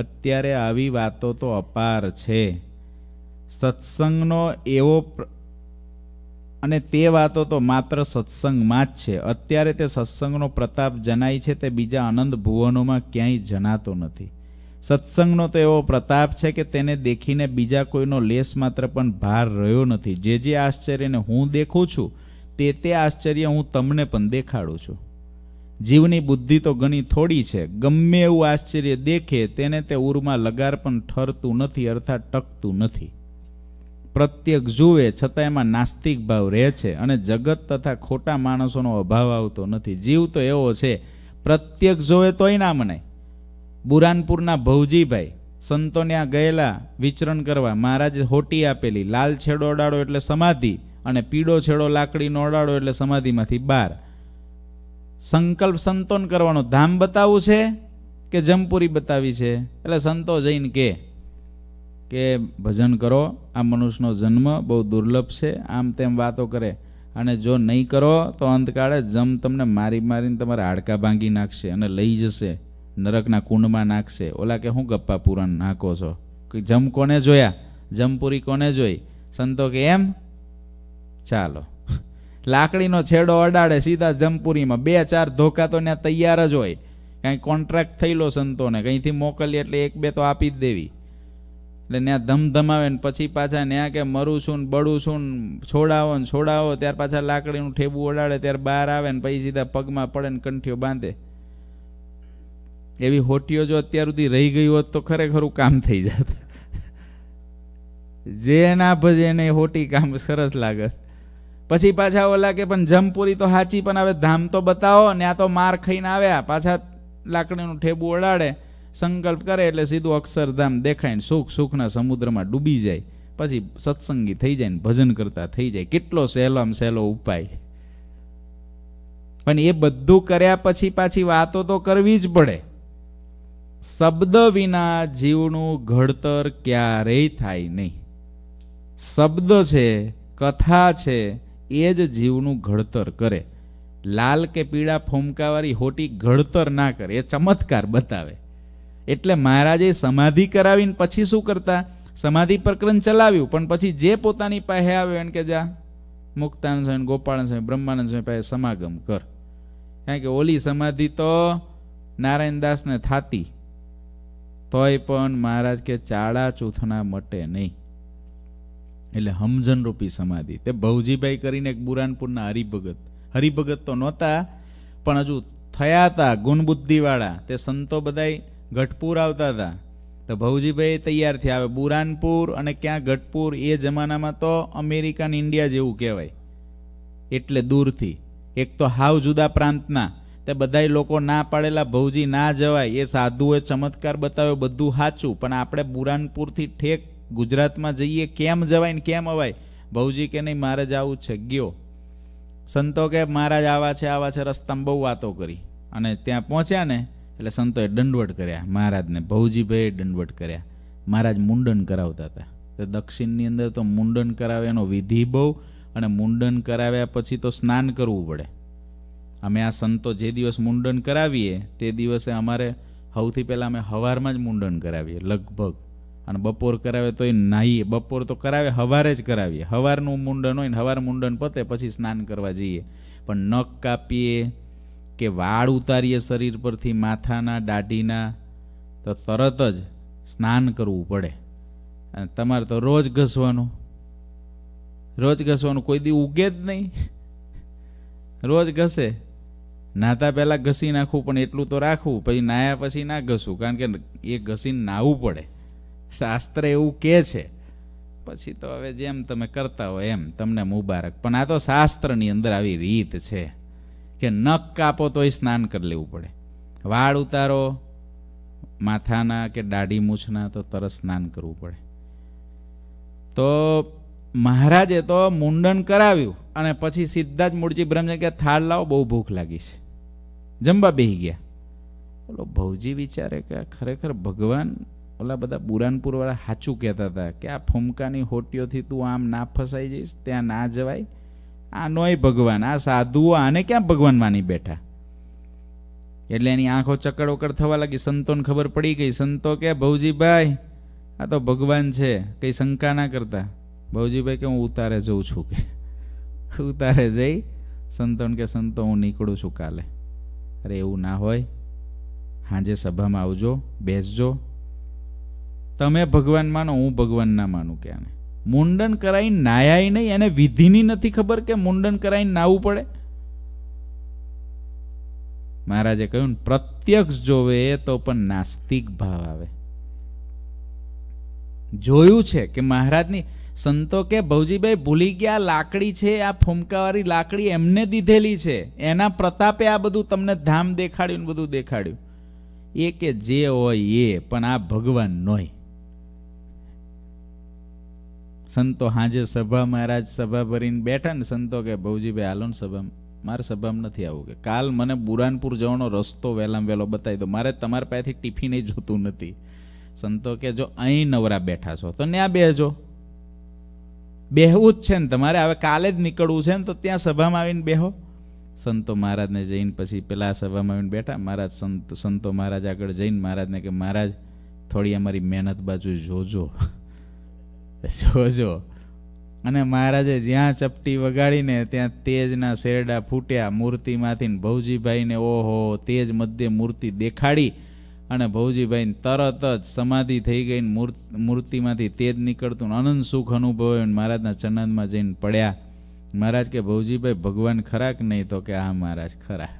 અત્યારે આવી વાતો તો અપાર છે સત્સંગનો એવો અને તે વાતો તો માત્ર સત્સંગમાં જ છે અત્યારે તે સત્સંગનો પ્રતાપ જણાય છે તે બીજા આનંદ ભુવનોમાં ક્યાંય જણાતો નથી સત્સંગનો તો એવો પ્રતાપ છે કે તેને દેખીને બીજા કોઈનો લેસ માત્ર પણ ભાર રહ્યો નથી જે જે આશ્ચર્યને હું દેખું છું તે તે આશ્ચર્ય હું તમને પણ દેખાડું છું જીવની બુદ્ધિ તો ઘણી થોડી છે ગમે એવું આશ્ચર્ય દેખે તેને તે ઉરમાં લગાર પણ ઠરતું નથી અર્થાત ટકતું નથી પ્રત્યેક જુએ છતાં એમાં નાસ્તિક ભાવ રહે છે અને જગત તથા ખોટા માણસોનો અભાવ આવતો નથી જીવ તો એવો છે પ્રત્યેક જોવે તોય ના મને બુરાનપુરના ભવજીભાઈ સંતોને આ ગયેલા વિચરણ કરવા મહારાજે હોટી આપેલી લાલ છેડો અડાડો એટલે સમાધિ અને પીળો છેડો લાકડીનો અડાડો એટલે સમાધિમાંથી બહાર સંકલ્પ સંતોન કરવાનો ધામ બતાવવું છે કે જમપુરી બતાવી છે એટલે સંતો જઈને કે કે ભજન કરો આ મનુષ્યનો જન્મ બહુ દુર્લભ છે આમ તેમ વાતો કરે અને જો નહીં કરો તો અંતકાળે જમ તમને મારી મારીને તમારે હાડકાં ભાંગી નાખશે અને લઈ જશે નરકના કુંડમાં નાખશે ઓલા કે હું ગપ્પા પુરાણ નાખો છો કે જમ કોને જોયા જમપુરી કોને જોઈ સંતો કે એમ ચાલો લાકડીનો છેડો અડાડે સીધા જમપુરીમાં બે ચાર ધોકા તો ત્યાં તૈયાર જ હોય કાંઈ કોન્ટ્રાક્ટ થયેલો સંતોને કંઈથી મોકલીએ એટલે એક બે તો આપી જ દેવી એટલે ત્યાં ધમધમાવે ને પછી પાછા ત્યાં કે મરું છું ને બળું છું ને છોડાવો ને છોડાવો ત્યાર પાછા લાકડીનું ઠેબુ ઓડાડે ત્યારે બહાર આવે ને પછી સીધા પગમાં પડે ને કંઠીઓ બાંધે એવી હોટીઓ જો અત્યાર સુધી રહી ગઈ હોત તો ખરેખરું કામ થઈ જાત જે ના ભજે એને હોટી કામ સરસ લાગત પછી પાછા ઓલા કે પણ જમપુરી તો હાચી પણ હવે ધામ તો બતાવો ને આ તો માર ખાઈને આવ્યા પાછા લાકડીનું ઠેબું ઓડાડે સંકલ્પ કરે એટલે સીધું અક્ષરધામ દેખાય ને સુખ સુખના સમુદ્રમાં ડૂબી જાય પછી સત્સંગી થઈ જાય ને ભજન કરતા થઈ જાય કેટલો સહેલો આમ સહેલો ઉપાય પણ એ બધું કર્યા પછી પાછી વાતો તો કરવી જ પડે શબ્દ વિના જીવનું ઘડતર ક્યારેય થાય નહીં શબ્દ છે કથા છે એ જ જીવનું ઘડતર કરે લાલ કે પીળા ફોમકાવાળી હોટી ઘડતર ના કરે એ ચમત્કાર બતાવે એટલે મહારાજે સમાધિ કરાવીને પછી શું કરતા સમાધિ પ્રકરણ ચલાવ્યું પણ પછી જે પોતાની પાસે આવ્યો એને કે જા મુક્તાન સ્વામી ગોપાળન સ્વામી બ્રહ્માનંદ સ્વામી પાસે સમાગમ કર કારણ કે ઓલી સમાધિ તો નારાયણદાસને થાતી તોય પણ મહારાજ કે ચાળા ચૂથના મટે નહીં એટલે હમજન રૂપી સમાધિ તે ભવજીભાઈ કરીને એક બુરાનપુરના હરિભગત હરિભગત તો નહોતા પણ હજુ થયા હતા ગુણબુદ્ધિવાળા તે સંતો બધાય ઘટપુર આવતા હતા તો ભવજીભાઈ તૈયાર થયા આવે બુરાનપુર અને ક્યાં ગઢપુર એ જમાનામાં તો અમેરિકન ઇન્ડિયા જેવું કહેવાય એટલે દૂરથી એક તો હાવ જુદા પ્રાંતના તે બધાય લોકો ના પાડેલા ભવજી ના જવાય એ સાધુએ ચમત્કાર બતાવ્યો બધું સાચું પણ આપણે બુરાનપુરથી ઠેક ગુજરાતમાં જઈએ કેમ જવાય ને કેમ અવાય ભૌજી કે નહીં મારે જવું છે ગયો સંતો કે મહારાજ આવા છે આવા છે રસ્તામાં બહુ વાતો કરી અને ત્યાં પહોંચ્યા ને એટલે સંતોએ દંડવટ કર્યા મહારાજને ભૌજીભાઈએ દંડવટ કર્યા મહારાજ મુંડન કરાવતા હતા તો દક્ષિણની અંદર તો મુંડન કરાવે એનો વિધિ બહુ અને મુંડન કરાવ્યા પછી તો સ્નાન કરવું પડે અમે આ સંતો જે દિવસ મુંડન કરાવીએ તે દિવસે અમારે સૌથી પહેલાં અમે હવારમાં જ મુંડન કરાવીએ લગભગ અને બપોર કરાવે તો એ નાહીએ બપોર તો કરાવે હવારે જ કરાવીએ હવારનું મુંડન હોય ને હવાર મુંડન પતે પછી સ્નાન કરવા જઈએ પણ નખ કાપીએ કે વાળ ઉતારીએ શરીર પરથી માથાના દાઢીના તો તરત જ સ્નાન કરવું પડે અને તમારે તો રોજ ઘસવાનું રોજ ઘસવાનું કોઈ દી ઉગે જ નહીં રોજ ઘસે નાતા પહેલાં ઘસી નાખવું પણ એટલું તો રાખવું પછી નાયા પછી ના ઘસવું કારણ કે એ ઘસીને નાહવું પડે શાસ્ત્ર એવું કહે છે પછી તો હવે જેમ તમે કરતા હો એમ તમને મુબારક પણ આ તો શાસ્ત્રની અંદર આવી રીત છે કે નખ કાપો તોય સ્નાન કરી લેવું પડે વાળ ઉતારો માથાના કે દાઢી મૂછના તો તરત સ્નાન કરવું પડે તો મહારાજે તો મુંડન કરાવ્યું અને પછી સીધા જ મૂળજી બ્રહ્મજન કે થાળ લાવો બહુ ભૂખ લાગી છે જમવા બેહી ગયા બોલો ભવજી વિચારે કે ખરેખર ભગવાન ઓલા બધા બુરાનપુરવાળા સાચું કહેતા હતા કે આ ફૂમકાની હોટીઓથી તું આમ ના ફસાઈ જઈશ ત્યાં ના જવાય આ નોય ભગવાન આ સાધુઓ આને ક્યાં ભગવાન માની બેઠા એટલે એની આંખો ચકડોકડ થવા લાગી સંતોને ખબર પડી ગઈ સંતો કે ભૌજીભાઈ આ તો ભગવાન છે કંઈ શંકા ના કરતા ભૌજીભાઈ કે હું ઉતારે જઉં છું કે ઉતારે જઈ સંતોને કે સંતો હું નીકળું છું કાલે અરે એવું ના હોય સાંજે સભામાં આવજો બેસજો તમે ભગવાન માનો હું ભગવાન ના માનું કે આને મુંડન કરાવીને નાયાય નહીં એને વિધિની નથી ખબર કે મુંડન કરાવીને નાવું પડે મહારાજે કહ્યું પ્રત્યક્ષ જોવે તો પણ નાસ્તિક ભાવ આવે જોયું છે કે મહારાજની સંતો કે ભવજીભાઈ ભૂલી ગયા લાકડી છે આ ફૂમકાવાળી લાકડી એમને દીધેલી છે એના પ્રતાપે આ બધું તમને ધામ દેખાડ્યું બધું દેખાડ્યું એ કે જે હોય એ પણ આ ભગવાન નોય સંતો હાજે સભા મહારાજ સભા ભરીને બેઠા ને સંતો કે ભૌજી ભાઈ હાલો ને સભામાં મારે સભામાં નથી આવું કે કાલ મને બુરાનપુર જવાનો રસ્તો વહેલામ વહેલો બતાવી દો મારે તમારા પાસેથી ટિફિને જોતું નથી સંતો કે જો અહીં નવરા બેઠા છો તો ત્યાં બેહજો બેહવું જ છે ને તમારે હવે કાલે જ નીકળવું છે ને તો ત્યાં સભામાં આવીને બેહો સંતો મહારાજને જઈને પછી પેલા સભામાં આવીને બેઠા મહારાજ સંત સંતો મહારાજ આગળ જઈને મહારાજને કે મહારાજ થોડી અમારી મહેનત બાજુ જોજો જોજો અને મહારાજે જ્યાં ચપટી વગાડીને ત્યાં તેજના શેરડા ફૂટ્યા મૂર્તિમાંથી ભૌજીભાઈને ઓહો તેજ મધ્ય મૂર્તિ દેખાડી અને ભૌજીભાઈ તરત જ સમાધિ થઈ ગઈ મૂર્તિમાંથી તેજ નીકળતું અનંત સુખ અનુભવ્યું મહારાજના ચરણમાં જઈને પડ્યા મહારાજ કે ભૌજીભાઈ ભગવાન ખરા કે નહીં તો કે હા મહારાજ ખરા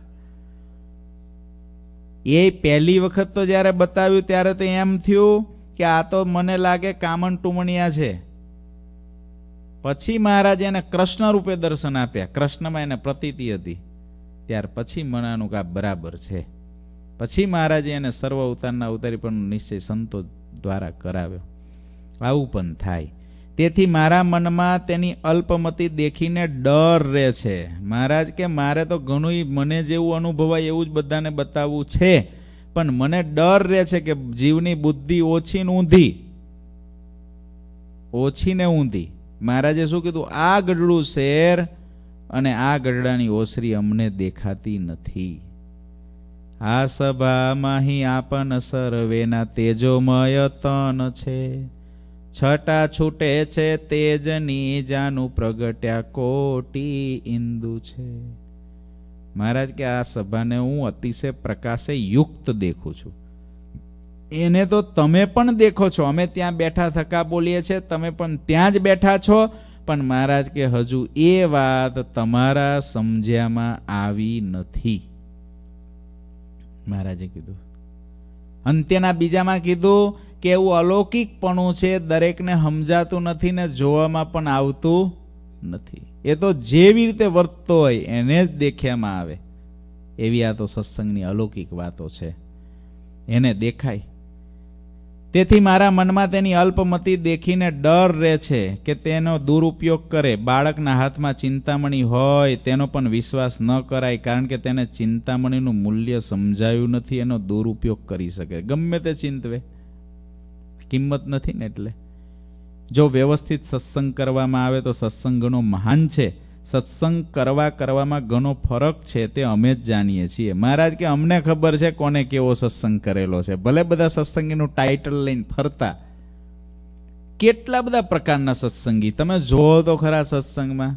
એ પહેલી વખત તો જ્યારે બતાવ્યું ત્યારે તો એમ થયું કે આ તો મને લાગે કામન ટુમણિયા છે પછી મહારાજે એને કૃષ્ણ રૂપે દર્શન આપ્યા કૃષ્ણમાં એને પ્રતીતિ હતી ત્યાર પછી મનાનું કાપ બરાબર છે પછી મહારાજે એને સર્વ અવતારના અવતારી પણ નિશ્ચય સંતો દ્વારા કરાવ્યો આવું પણ થાય તેથી મારા મનમાં તેની અલ્પમતી દેખીને ડર રહે છે મહારાજ કે મારે તો ઘણું મને જેવું અનુભવાય એવું જ બધાને બતાવવું છે પણ મને ડર રહે છે કે જીવની બુદ્ધિ ઓછી ને ઊંધી ઓછી ને ઊંધી મહારાજે શું કીધું આ ગઢડું શેર અને આ ગઢડાની ઓસરી અમને દેખાતી નથી આ સભામાં હિ આપન સર્વેના તેજોમય તન છે છટા છૂટે છે તેજની જાનું પ્રગટ્યા કોટી ઇન્દુ છે મહારાજ કે આ સભાને હું અતિશય પ્રકાશે યુક્ત દેખું છું એને તો તમે પણ દેખો છો અમે ત્યાં બેઠા થકા બોલીએ છીએ તમે પણ ત્યાં જ બેઠા છો પણ મહારાજ કે હજુ એ વાત તમારા સમજ્યામાં આવી નથી મહારાજે કીધું અંત્યના બીજામાં કીધું કે એવું અલૌકિકપણું છે દરેકને સમજાતું નથી ને જોવામાં પણ આવતું નથી એ તો જેવી રીતે વર્તતો હોય એને જ દેખ્યામાં આવે એવી આ તો સત્સંગની અલૌકિક વાતો છે એને દેખાય તેથી મારા મનમાં તેની અલ્પમતી દેખીને ડર રહે છે કે તેનો દુરુપયોગ કરે બાળકના હાથમાં ચિંતામણી હોય તેનો પણ વિશ્વાસ ન કરાય કારણ કે તેને ચિંતામણીનું મૂલ્ય સમજાયું નથી એનો દુરુપયોગ કરી શકે ગમે તે ચિંતવે કિંમત નથી ને એટલે જો વ્યવસ્થિત સત્સંગ કરવામાં આવે તો સત્સંગ ઘણો મહાન છે સત્સંગ કરવા કરવામાં ઘણો ફરક છે તે અમે જ જાણીએ છીએ મહારાજ કે અમને ખબર છે કોને કેવો સત્સંગ કરેલો છે ભલે બધા સત્સંગીનું ટાઇટલ લઈને ફરતા કેટલા બધા પ્રકારના સત્સંગી તમે જોવો તો ખરા સત્સંગમાં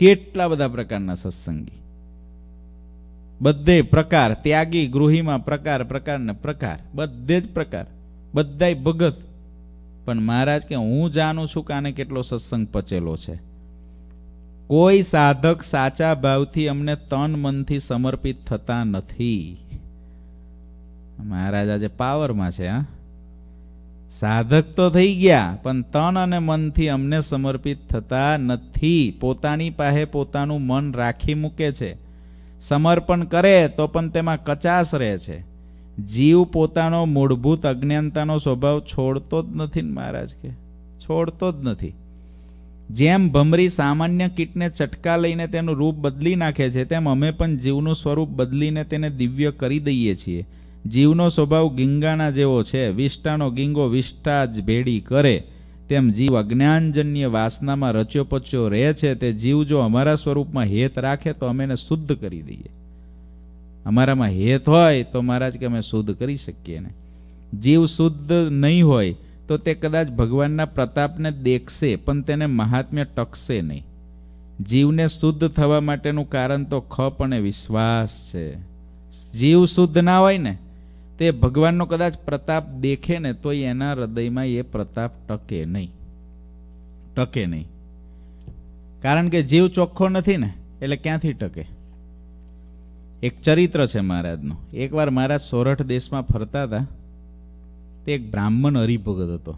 કેટલા બધા પ્રકારના સત્સંગી બધે પ્રકાર ત્યાગી ગૃહીમાં પ્રકાર પ્રકારના પ્રકાર બધે જ પ્રકાર બધાય ભગત પણ મહારાજ કે હું જાણું છું કે આને કેટલો સત્સંગ પચેલો છે કોઈ સાધક સાચા ભાવથી અમને તન મનથી સમર્પિત થતા નથી મહારાજ આજે પાવરમાં છે હા સાધક તો થઈ ગયા પણ તન અને મનથી અમને સમર્પિત થતા નથી પોતાની પાસે પોતાનું મન રાખી મૂકે છે સમર્પણ કરે તો પણ તેમાં કચાશ રહે છે જીવ પોતાનો મૂળભૂત અજ્ઞાનતાનો સ્વભાવ છોડતો જ નથી ને મહારાજ કે છોડતો જ નથી જેમ ભમરી સામાન્ય કીટને ચટકા લઈને તેનું રૂપ બદલી નાખે છે તેમ અમે પણ જીવનું સ્વરૂપ બદલીને તેને દિવ્ય કરી દઈએ છીએ જીવનો સ્વભાવ ગીંગાના જેવો છે વિષ્ટાનો ગીંગો વિષ્ટા જ ભેડી કરે તેમ જીવ અજ્ઞાનજન્ય વાસનામાં રચ્યો પચ્યો રહે છે તે જીવ જો અમારા સ્વરૂપમાં હેત રાખે તો અમે એને શુદ્ધ કરી દઈએ અમારામાં હેત હોય તો મહારાજ કે અમે શુદ્ધ કરી શકીએ ને જીવ શુદ્ધ નહીં હોય તો તે કદાચ ભગવાનના પ્રતાપને દેખશે પણ તેને મહાત્મ્ય ટકશે નહીં જીવને શુદ્ધ થવા માટેનું કારણ તો ખપ અને વિશ્વાસ છે જીવ શુદ્ધ ના હોય ને તે ભગવાનનો કદાચ પ્રતાપ દેખે ને તો એના હૃદયમાં એ પ્રતાપ ટકે નહીં ટકે નહીં કારણ કે જીવ ચોખ્ખો નથી ને એટલે ક્યાંથી ટકે એક ચરિત્ર છે મહારાજનું એકવાર મહારાજ સોરઠ દેશમાં ફરતા હતા તે એક બ્રાહ્મણ હરિભગત હતો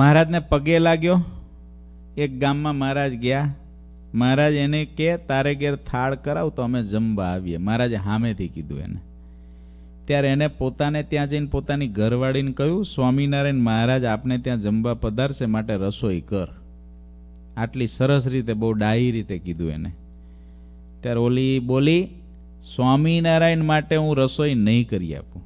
મહારાજને પગે લાગ્યો એક ગામમાં મહારાજ ગયા મહારાજ એને કે તારે ઘેર થાળ કરાવ તો અમે જમવા આવીએ મહારાજે હામેથી કીધું એને ત્યારે એને પોતાને ત્યાં જઈને પોતાની ઘરવાળીને કહ્યું સ્વામિનારાયણ મહારાજ આપને ત્યાં જમવા પધારશે માટે રસોઈ કર આટલી સરસ રીતે બહુ ડાહી રીતે કીધું એને ત્યારે ઓલી બોલી સ્વામિનારાયણ માટે હું રસોઈ નહીં કરી આપું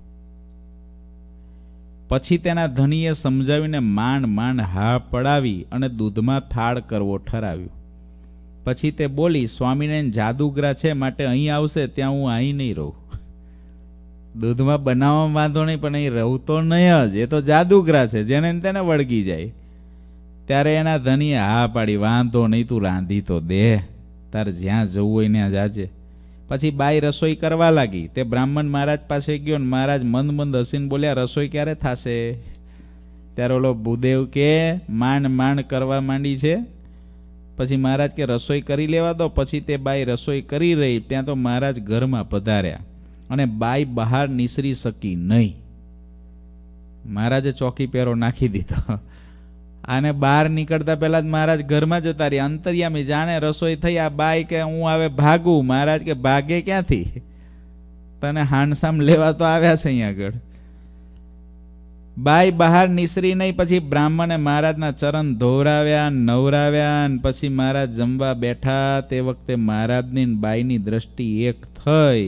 પછી તેના ધનીએ સમજાવીને માંડ માંડ હા પડાવી અને દૂધમાં થાળ કરવો ઠરાવ્યું પછી તે બોલી સ્વામિનારાયણ જાદુગરા છે માટે અહીં આવશે ત્યાં હું અહીં નહીં રહું દૂધમાં બનાવવામાં વાંધો નહીં પણ અહીં રહું તો નહીં જ એ તો જાદુગરા છે જેને તેને વળગી જાય ત્યારે એના ધનીએ હા પાડી વાંધો નહીં તું રાંધી તો દે તારે જ્યાં જવું હોય ત્યાં જાજે પછી બાઈ રસોઈ કરવા લાગી તે બ્રાહ્મણ મહારાજ પાસે ગયો ને મહારાજ મંદ મંદ હસીને બોલ્યા રસોઈ ક્યારે થશે ત્યારે ઓલો ભૂદેવ કે માંડ માંડ કરવા માંડી છે પછી મહારાજ કે રસોઈ કરી લેવા દો પછી તે બાઈ રસોઈ કરી રહી ત્યાં તો મહારાજ ઘરમાં પધાર્યા અને બાઈ બહાર નિસરી શકી નહીં મહારાજે ચોકી પહેરો નાખી દીધો અને બહાર નીકળતા પહેલાં જ મહારાજ ઘરમાં જતા રહ્યા અંતરિયામી જાણે રસોઈ થઈ આ બાઈ કે હું આવે ભાગું મહારાજ કે ભાગે ક્યાંથી તને હાંડસામ લેવા તો આવ્યા છે અહીં આગળ બાઈ બહાર નીસરી નહીં પછી બ્રાહ્મણે મહારાજના ચરણ ધોવરાવ્યા નવરાવ્યા અને પછી મહારાજ જમવા બેઠા તે વખતે મહારાજની બાઈની દ્રષ્ટિ એક થઈ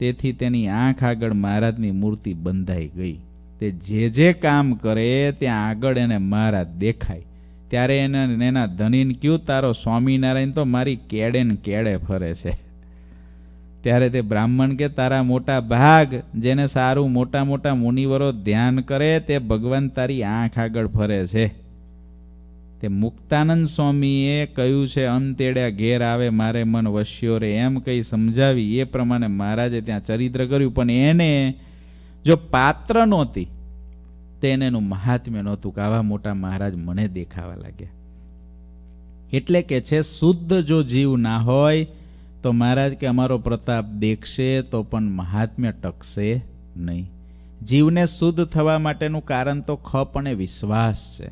તેથી તેની આંખ આગળ મહારાજની મૂર્તિ બંધાઈ ગઈ તે જે જે કામ કરે ત્યાં આગળ એને મારા દેખાય ત્યારે એને એના ધનીને કયું તારો સ્વામિનારાયણ તો મારી કેડે ને કેડે ફરે છે ત્યારે તે બ્રાહ્મણ કે તારા મોટા ભાગ જેને સારું મોટા મોટા મુનિવરો ધ્યાન કરે તે ભગવાન તારી આંખ આગળ ફરે છે તે મુક્તાનંદ સ્વામીએ કહ્યું છે અંતેડ્યા ઘેર આવે મારે મન વસ્યો રે એમ કંઈ સમજાવી એ પ્રમાણે મહારાજે ત્યાં ચરિત્ર કર્યું પણ એને જો પાત્ર નહોતી તેને એનું મહાત્મ્ય નહોતું કે આવા મોટા મહારાજ મને દેખાવા લાગ્યા એટલે કે છે શુદ્ધ જો જીવ ના હોય તો મહારાજ કે અમારો પ્રતાપ દેખશે તો પણ મહાત્મ્ય ટકશે નહીં જીવને શુદ્ધ થવા માટેનું કારણ તો ખપ અને વિશ્વાસ છે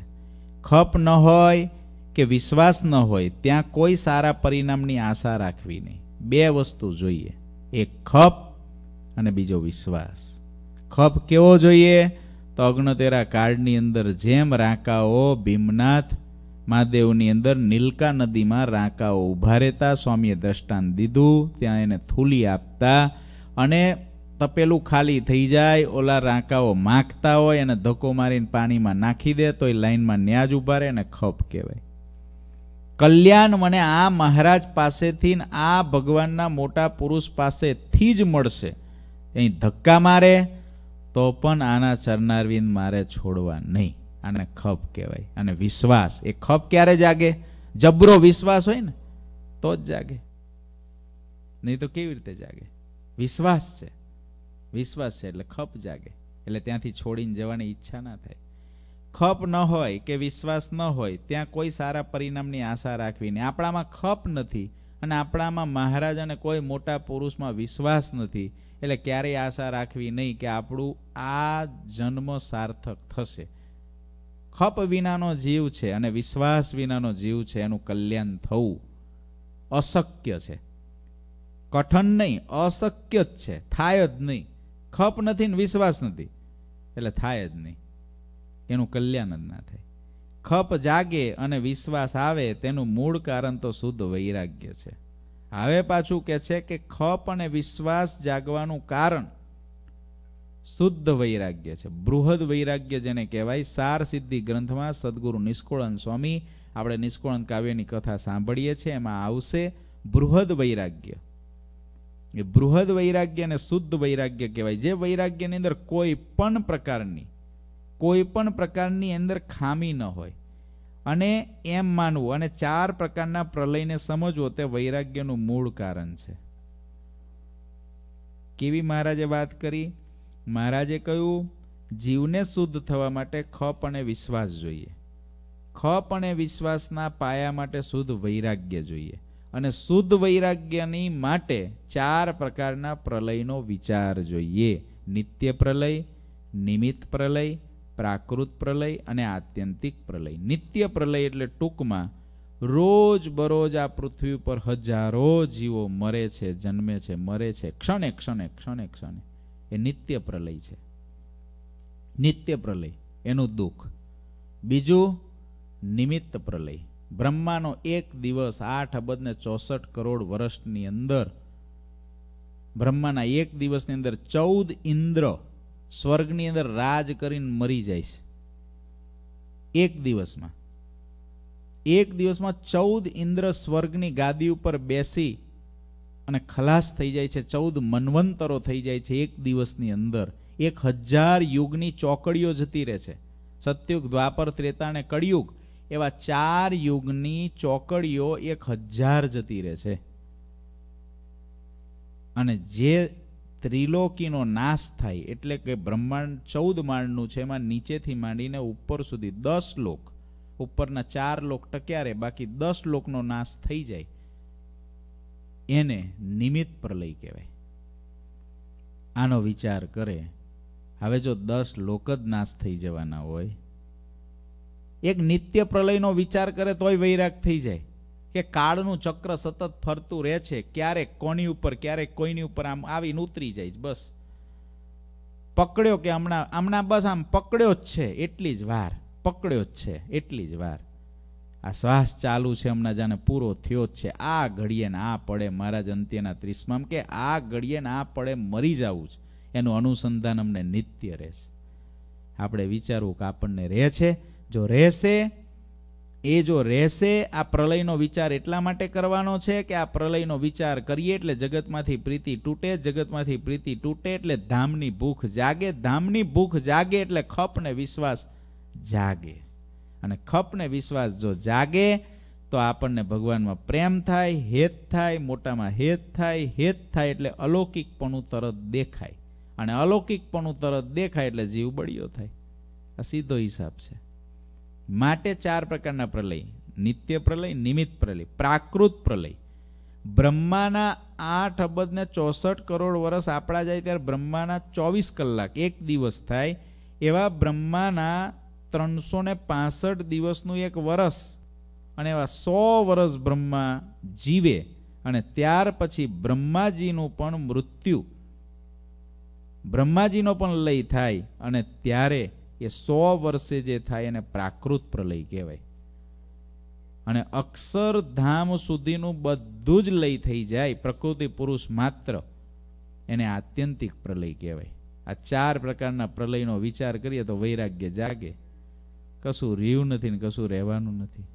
ખપ ન હોય કે વિશ્વાસ ન હોય ત્યાં કોઈ સારા પરિણામની આશા રાખવી નહીં બે વસ્તુ જોઈએ એક ખપ અને બીજો વિશ્વાસ ખપ કેવો જોઈએ તો અગ્નતેરા કાર્ડની અંદર જેમ રાંકાઓ ભીમનાથ મહાદેવની અંદર નીલકા નદીમાં રાંકાઓ ઊભા રહેતા સ્વામીએ દ્રષ્ટાંત દીધું ત્યાં એને થૂલી આપતા અને તપેલું ખાલી થઈ જાય ઓલા રાંકાઓ માગતા હોય એને ધક્કો મારીને પાણીમાં નાખી દે તો એ લાઈનમાં ન્યાજ ઊભા રહે અને ખપ કહેવાય કલ્યાણ મને આ મહારાજ પાસેથી આ ભગવાનના મોટા પુરુષ પાસેથી જ મળશે અહીં ધક્કા મારે તો પણ આના ચરનારવિંદ મારે છોડવા નહીં આને ખપ કહેવાય અને વિશ્વાસ એ ખપ ક્યારે જાગે જબરો વિશ્વાસ હોય ને તો જ જાગે નહીં તો કેવી રીતે જાગે વિશ્વાસ છે વિશ્વાસ છે એટલે ખપ જાગે એટલે ત્યાંથી છોડીને જવાની ઈચ્છા ના થાય ખપ ન હોય કે વિશ્વાસ ન હોય ત્યાં કોઈ સારા પરિણામની આશા રાખવી નહીં આપણામાં ખપ નથી અને આપણામાં મહારાજ અને કોઈ મોટા પુરુષમાં વિશ્વાસ નથી એટલે ક્યારેય આશા રાખવી નહીં કે આપણું આ જન્મ સાર્થક થશે ખપ વિનાનો જીવ છે અને વિશ્વાસ વિનાનો જીવ છે એનું કલ્યાણ થવું અશક્ય છે કઠન નહીં અશક્ય જ છે થાય જ નહીં ખપ નથી ને વિશ્વાસ નથી એટલે થાય જ નહીં એનું કલ્યાણ જ ના થાય ખપ જાગે અને વિશ્વાસ આવે તેનું મૂળ કારણ તો શુદ્ધ વૈરાગ્ય છે હવે પાછું કે છે કે ખપ અને વિશ્વાસ જાગવાનું કારણ શુદ્ધ વૈરાગ્ય છે બૃહદ વૈરાગ્ય જેને કહેવાય સાર સિદ્ધિ ગ્રંથમાં સદગુરુ નિષ્કુળન સ્વામી આપણે નિષ્કુળન કાવ્યની કથા સાંભળીએ છીએ એમાં આવશે બૃહદ વૈરાગ્ય એ બૃહદ વૈરાગ્ય અને શુદ્ધ વૈરાગ્ય કહેવાય જે વૈરાગ્યની અંદર કોઈ પણ પ્રકારની કોઈ પણ પ્રકારની અંદર ખામી ન હોય અને એમ માનવું અને ચાર પ્રકારના પ્રલયને સમજવો તે વૈરાગ્યનું મૂળ કારણ છે કેવી મહારાજે વાત કરી મહારાજે કહ્યું જીવને શુદ્ધ થવા માટે ખપ અને વિશ્વાસ જોઈએ ખપ અને વિશ્વાસના પાયા માટે શુદ્ધ વૈરાગ્ય જોઈએ અને શુદ્ધ વૈરાગ્યની માટે ચાર પ્રકારના પ્રલયનો વિચાર જોઈએ નિત્ય પ્રલય નિમિત્ત પ્રલય પ્રાકૃત પ્રલય અને આત્યંતિક પ્રલય નિત્ય પ્રલય એટલે ટૂંકમાં રોજ બરોજ આ પૃથ્વી ઉપર હજારો જીવો મરે છે જન્મે છે મરે છે ક્ષણે ક્ષણે ક્ષણે ક્ષણે એ નિત્ય પ્રલય છે નિત્ય પ્રલય એનું દુઃખ બીજું નિમિત્ત પ્રલય બ્રહ્માનો એક દિવસ આઠ અબજ ને ચોસઠ કરોડ વર્ષની અંદર બ્રહ્માના એક દિવસની અંદર ચૌદ ઇન્દ્ર સ્વર્ગની અંદર રાજ કરીને મરી જાય છે એક દિવસમાં એક દિવસમાં ચૌદ ઇન્દ્ર સ્વર્ગની ગાદી ઉપર બેસી અને ખલાસ થઈ જાય છે ચૌદ મનવંતરો થઈ જાય છે એક દિવસની અંદર એક હજાર યુગની ચોકડીઓ જતી રહે છે સત્યુગ દ્વાપર ત્રેતા અને કળિયુગ એવા ચાર યુગની ચોકડીઓ એક હજાર જતી રહે છે અને જે ત્રિલોકીનો નાશ થાય એટલે કે બ્રહ્માંડ ચૌદ માળનું છે એમાં નીચેથી માંડીને ઉપર સુધી દસ લોક ઉપરના ચાર લોક ટક્યા રહે બાકી દસ લોકનો નાશ થઈ જાય એને નિમિત્ત પ્રલય કહેવાય આનો વિચાર કરે હવે જો દસ લોક જ નાશ થઈ જવાના હોય એક નિત્ય પ્રલયનો વિચાર કરે તોય વૈરાગ થઈ જાય કે કાળનું ચક્ર સતત ફરતું રહે છે ક્યારેક કોની ઉપર ક્યારેક કોઈની ઉપર આમ આવીને ઉતરી જાય બસ પકડ્યો કે હમણાં હમણાં બસ આમ પકડ્યો જ છે એટલી જ વાર પકડ્યો જ છે એટલી જ વાર આ શ્વાસ ચાલુ છે હમણાં જાણે પૂરો થયો જ છે આ ઘડીએ ના પડે મહારાજ અંત્યના ત્રીસમાં કે આ ઘડીએ ના પડે મરી જવું જ એનું અનુસંધાન અમને નિત્ય રહેશે આપણે વિચારવું કે આપણને રહે છે જો રહેશે એ જો રહેશે આ પ્રલયનો વિચાર એટલા માટે કરવાનો છે કે આ પ્રલયનો વિચાર કરીએ એટલે જગતમાંથી પ્રીતિ તૂટે જગતમાંથી પ્રીતિ તૂટે એટલે ધામની ભૂખ જાગે ધામની ભૂખ જાગે એટલે ખપને વિશ્વાસ જાગે અને ખપને વિશ્વાસ જો જાગે તો આપણને ભગવાનમાં પ્રેમ થાય હેત થાય મોટામાં હેત થાય હેત થાય એટલે અલૌકિકપણું તરત દેખાય અને અલૌકિકપણું તરત દેખાય એટલે જીવ બળ્યો થાય આ સીધો હિસાબ છે માટે ચાર પ્રકારના પ્રલય નિત્ય પ્રલય નિમિત્ત પ્રલય પ્રાકૃત પ્રલય બ્રહ્માના આઠ અબજને ચોસઠ કરોડ વર્ષ આપણા જાય ત્યારે બ્રહ્માના ચોવીસ કલાક એક દિવસ થાય એવા બ્રહ્માના ત્રણસો ને પાસઠ દિવસનું એક વરસ અને એવા સો વર્ષ બ્રહ્મા જીવે અને ત્યાર પછી બ્રહ્માજીનું પણ મૃત્યુ બ્રહ્માજીનો પણ લય થાય અને ત્યારે એ સો વર્ષે જે થાય એને પ્રાકૃત પ્રલય કહેવાય અને અક્ષરધામ સુધીનું બધું જ લય થઈ જાય પ્રકૃતિ પુરુષ માત્ર એને આત્યંતિક પ્રલય કહેવાય આ ચાર પ્રકારના પ્રલયનો વિચાર કરીએ તો વૈરાગ્ય જાગે કશું રહ્યું નથી ને કશું રહેવાનું નથી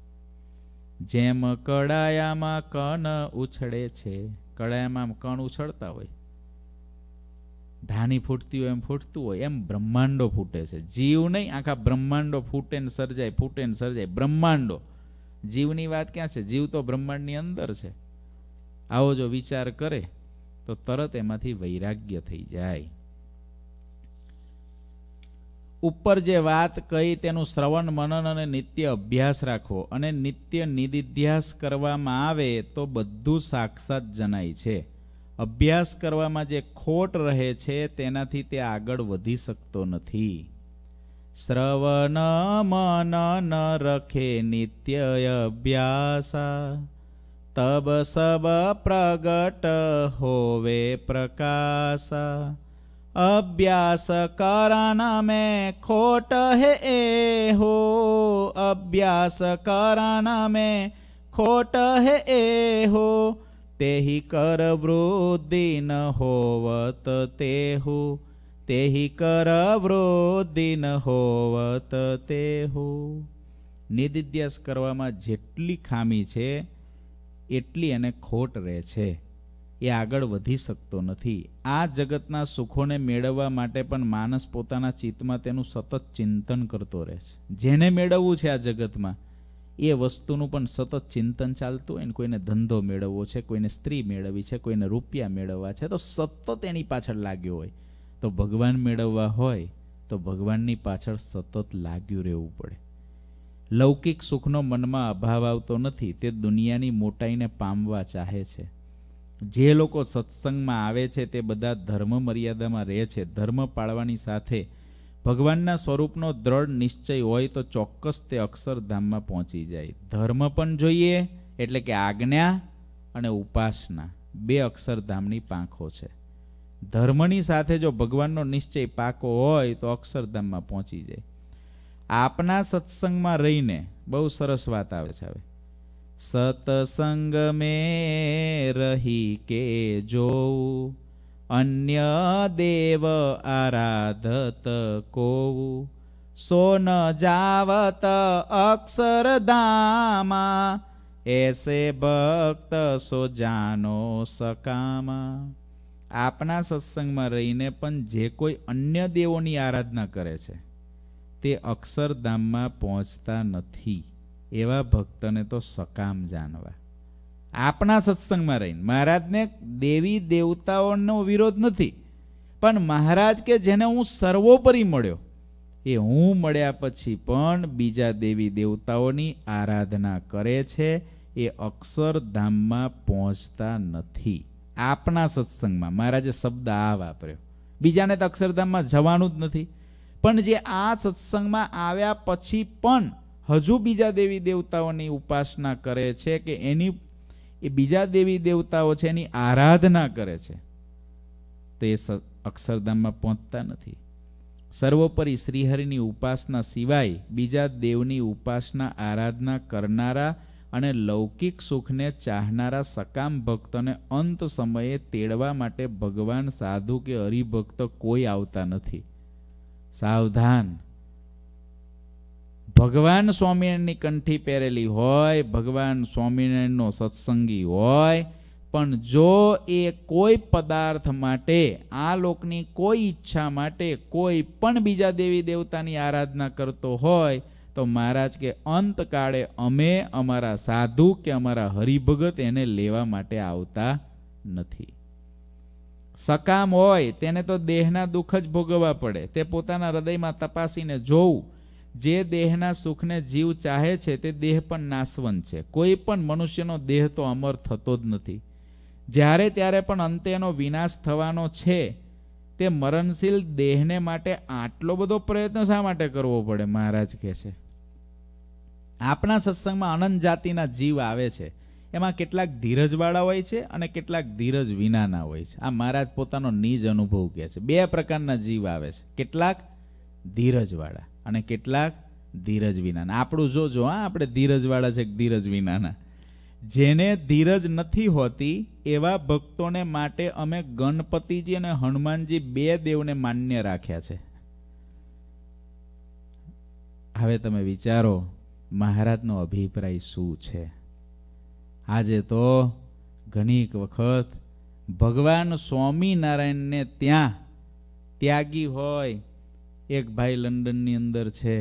જેમ કડાયામાં કણ ઉછળે છે કડાયામાં કણ ઉછળતા હોય ધાની ફૂટતી હોય એમ ફૂટતું હોય એમ બ્રહ્માંડો ફૂટે છે જીવ નહીં આખા બ્રહ્માંડો ફૂટે ને સર્જાય ફૂટે ને સર્જાય બ્રહ્માંડો જીવની વાત ક્યાં છે જીવ તો બ્રહ્માંડની અંદર છે આવો જો વિચાર કરે તો તરત એમાંથી વૈરાગ્ય થઈ જાય ઉપર જે વાત કહી તેનું શ્રવણ મનન અને નિત્ય અભ્યાસ રાખવો અને નિત્ય નિદિધ્યાસ કરવામાં આવે તો બધું સાક્ષાત જણાય છે અભ્યાસ કરવામાં જે ખોટ રહે છે તેનાથી તે આગળ વધી શકતો નથી શ્રવણ મન ન રખે નિત્ય અભ્યાસા તબ સબ પ્રગટ હોવે પ્રકાશા અભ્યાસ કરણ મેં ખોટ હે એ હો અભ્યાસ કરણ મેં ખોટ હે એ હો તેહી કર વૃદ્ધિ ન હોવત તેહુ તેહિ કર વૃદ્ધિ ન હોવત તેહુ નિદિધ્યાસ કરવામાં જેટલી ખામી છે એટલી એને ખોટ રહે છે એ આગળ વધી શકતો નથી આ જગતના સુખોને મેળવવા માટે પણ માણસ પોતાના ચિત્તમાં તેનું સતત ચિંતન કરતો રહે છે જેને મેળવવું છે આ જગતમાં એ વસ્તુનું પણ સતત ચિંતન ચાલતું હોય ને કોઈને ધંધો મેળવવો છે કોઈને સ્ત્રી મેળવવી છે કોઈને રૂપિયા મેળવવા છે તો સતત એની પાછળ લાગ્યો હોય તો ભગવાન મેળવવા હોય તો ભગવાનની પાછળ સતત લાગ્યું રહેવું પડે લૌકિક સુખનો મનમાં અભાવ આવતો નથી તે દુનિયાની મોટાઈને પામવા ચાહે છે જે લોકો સત્સંગમાં આવે છે તે બધા ધર્મ મર્યાદામાં રહે છે ધર્મ પાળવાની સાથે ભગવાનના સ્વરૂપનો દ્રઢ નિશ્ચય હોય તો ચોક્કસ તે અક્ષરધામમાં પહોંચી જાય ધર્મ પણ જોઈએ એટલે કે આજ્ઞા અને ઉપાસના બે અક્ષરધામની પાંખો છે ધર્મની સાથે જો ભગવાનનો નિશ્ચય પાકો હોય તો અક્ષરધામમાં પહોંચી જાય આપના સત્સંગમાં રહીને બહુ સરસ વાત આવે છે હવે સતસંગ મેં રહી કે જોઉં અન્ય દેવ આરાધત કોવું સોન જાવત અક્ષરધામા એસે ભક્ત સો જાનો સકામા આપના સત્સંગમાં રહીને પણ જે કોઈ અન્ય દેવોની આરાધના કરે છે તે અક્ષરધામમાં પહોંચતા નથી એવા ભક્તને તો સકામ જાણવા આપણા સત્સંગમાં રહીને મહારાજને દેવી દેવતાઓનો વિરોધ નથી પણ મહારાજ કે જેને હું સર્વોપરી મળ્યો એ હું મળ્યા પછી પણ બીજા દેવી દેવતાઓની આરાધના કરે છે એ અક્ષરધામમાં પહોંચતા નથી આપણા સત્સંગમાં મહારાજે શબ્દ આ વાપર્યો બીજાને તો અક્ષરધામમાં જવાનું જ નથી પણ જે આ સત્સંગમાં આવ્યા પછી પણ હજુ બીજા દેવી દેવતાઓની ઉપાસના કરે છે કે એની એ બીજા દેવી દેવતાઓ છે એની આરાધના કરે છે તો એ અક્ષરધામમાં પહોંચતા નથી સર્વોપરી શ્રીહરિની ઉપાસના સિવાય બીજા દેવની ઉપાસના આરાધના કરનારા અને લૌકિક સુખને ચાહનારા સકામ ભક્તોને અંત સમયે તેડવા માટે ભગવાન સાધુ કે હરિભક્ત કોઈ આવતા નથી સાવધાન ભગવાન સ્વામિનારાયણની કંઠી પહેરેલી હોય ભગવાન સ્વામિનારાયણનો સત્સંગી હોય પણ જો એ કોઈ પદાર્થ માટે આ લોકની કોઈ ઈચ્છા માટે કોઈ પણ બીજા દેવી દેવતાની આરાધના કરતો હોય તો મહારાજ કે અંતકાળે અમે અમારા સાધુ કે અમારા હરિભગત એને લેવા માટે આવતા નથી સકામ હોય તેને તો દેહના દુઃખ જ ભોગવવા પડે તે પોતાના હૃદયમાં તપાસીને જોવું જે દેહના સુખને જીવ ચાહે છે તે દેહ પણ નાશવંત છે કોઈ પણ મનુષ્યનો દેહ તો અમર થતો જ નથી જ્યારે ત્યારે પણ અંતે એનો વિનાશ થવાનો છે તે મરણશીલ દેહને માટે આટલો બધો પ્રયત્ન શા માટે કરવો પડે મહારાજ કહે છે આપણા સત્સંગમાં અનંત જાતિના જીવ આવે છે એમાં કેટલાક ધીરજવાળા હોય છે અને કેટલાક ધીરજ વિનાના હોય છે આ મહારાજ પોતાનો નિજ અનુભવ કહે છે બે પ્રકારના જીવ આવે છે કેટલાક ધીરજવાળા અને કેટલાક ધીરજ વિનાના આપણું જોજો હા આપણે ધીરજવાળા છે ધીરજ વિનાના જેને ધીરજ નથી હોતી એવા ભક્તોને માટે અમે ગણપતિજી અને હનુમાનજી બે દેવને માન્ય રાખ્યા છે હવે તમે વિચારો મહારાજનો અભિપ્રાય શું છે આજે તો ઘણીક વખત ભગવાન સ્વામિનારાયણને ત્યાં ત્યાગી હોય એક ભાઈ લંડનની અંદર છે